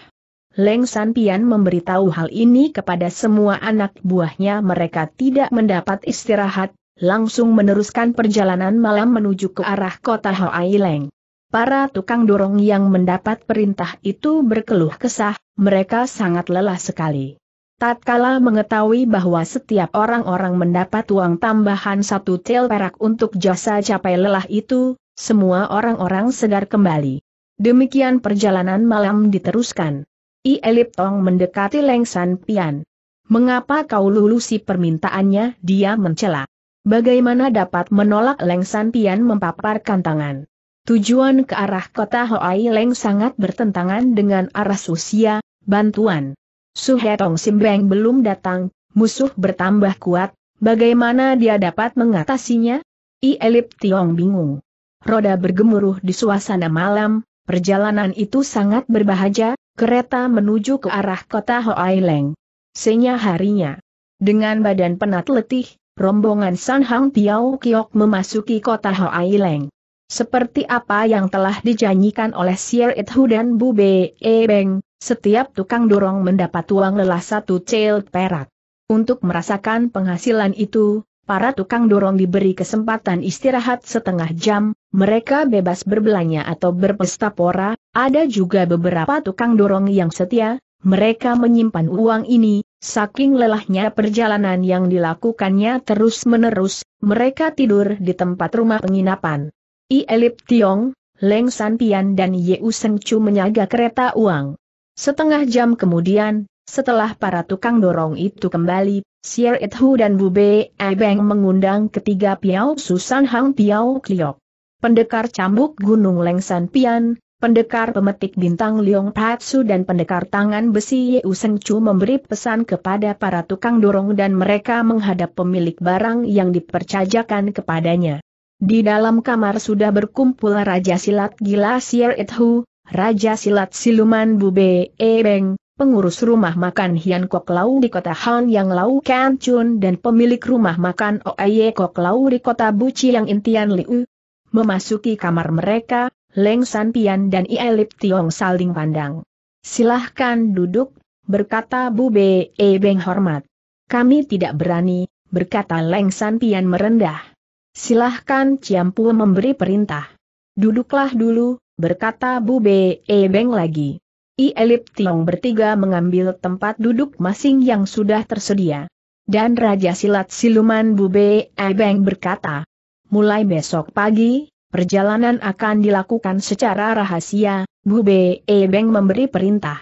Lengsan Pian memberitahu hal ini kepada semua anak buahnya mereka tidak mendapat istirahat, langsung meneruskan perjalanan malam menuju ke arah kota Hoai Leng. Para tukang dorong yang mendapat perintah itu berkeluh kesah, mereka sangat lelah sekali tatkala mengetahui bahwa setiap orang-orang mendapat uang tambahan satu tel perak untuk jasa capai lelah itu, semua orang-orang segar kembali. Demikian perjalanan malam diteruskan. I Elip Tong mendekati Leng San Pian. Mengapa kau lulusi permintaannya? Dia mencela. Bagaimana dapat menolak Leng San Pian mempaparkan tangan? Tujuan ke arah kota Hoai Leng sangat bertentangan dengan arah Susia, bantuan. Suhetong Simbeng belum datang, musuh bertambah kuat, bagaimana dia dapat mengatasinya? I Elip Tiong bingung. Roda bergemuruh di suasana malam, perjalanan itu sangat berbahagia, kereta menuju ke arah kota Hoa Leng. Senya harinya. Dengan badan penat letih, rombongan San Hang Tiao Kiok memasuki kota Hoa Leng. Seperti apa yang telah dijanjikan oleh Sir Ithu dan Bu E. Beng, setiap tukang dorong mendapat uang lelah satu cel perak. Untuk merasakan penghasilan itu, para tukang dorong diberi kesempatan istirahat setengah jam, mereka bebas berbelanja atau berpesta pora, ada juga beberapa tukang dorong yang setia, mereka menyimpan uang ini, saking lelahnya perjalanan yang dilakukannya terus-menerus, mereka tidur di tempat rumah penginapan. I Elip Tiong, Leng San Pian dan Yeu Seng Chu menyaga kereta uang. Setengah jam kemudian, setelah para tukang dorong itu kembali, Sier It Hu dan Bu Be Beng mengundang ketiga Piao Susan Hang Piao Kliok. Pendekar cambuk Gunung Leng San Pian, pendekar pemetik bintang Leong Patsu dan pendekar tangan besi Yeu Seng Chu memberi pesan kepada para tukang dorong dan mereka menghadap pemilik barang yang dipercajakan kepadanya. Di dalam kamar sudah berkumpul Raja Silat Gila Sier Ithu, Raja Silat Siluman Bube Ebeng, pengurus rumah makan Hian Kok Lau di kota Han Yang Lau Kan Chun dan pemilik rumah makan Oaye Kok Lau di kota Buci yang Intian Liu. Memasuki kamar mereka, Leng San Pian dan Ielip Tiong saling pandang. Silahkan duduk, berkata Bube Ebeng hormat. Kami tidak berani, berkata Leng San Pian merendah. Silahkan Ciampu memberi perintah. Duduklah dulu, berkata Bu Be Beng lagi. I Elip Tiong bertiga mengambil tempat duduk masing yang sudah tersedia. Dan Raja Silat Siluman Bu Be Beng berkata, Mulai besok pagi, perjalanan akan dilakukan secara rahasia, Bu Be Beng memberi perintah.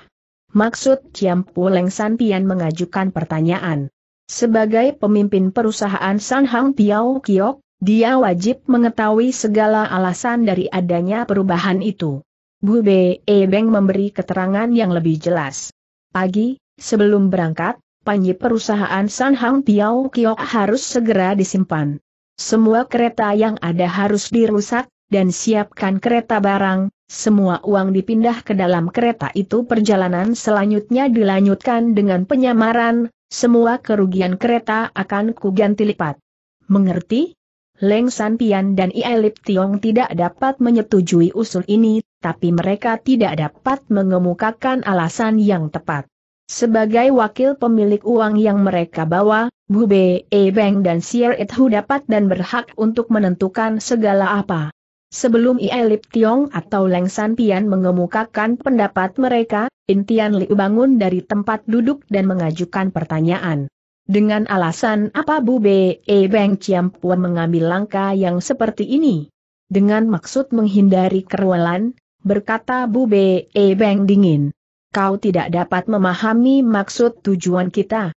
Maksud Ciampu Lengsan Pian mengajukan pertanyaan. Sebagai pemimpin perusahaan San Hang Piao Kiok, dia wajib mengetahui segala alasan dari adanya perubahan itu. Bu B. E. Beng memberi keterangan yang lebih jelas. Pagi, sebelum berangkat, panji perusahaan San Hang Piao Kiok harus segera disimpan. Semua kereta yang ada harus dirusak, dan siapkan kereta barang, semua uang dipindah ke dalam kereta itu perjalanan selanjutnya dilanjutkan dengan penyamaran, semua kerugian kereta akan kuganti lipat. Mengerti? Leng San Pian dan Ielip Tiong tidak dapat menyetujui usul ini, tapi mereka tidak dapat mengemukakan alasan yang tepat. Sebagai wakil pemilik uang yang mereka bawa, Bu Be E Beng dan Sier Ithu dapat dan berhak untuk menentukan segala apa. Sebelum Ielip Tiong atau Leng San Pian mengemukakan pendapat mereka, Intian Li bangun dari tempat duduk dan mengajukan pertanyaan. Dengan alasan apa Bu B.E. E Beng Ciampua mengambil langkah yang seperti ini? Dengan maksud menghindari kerualan, berkata Bu B.E. E Beng dingin. Kau tidak dapat memahami maksud tujuan kita.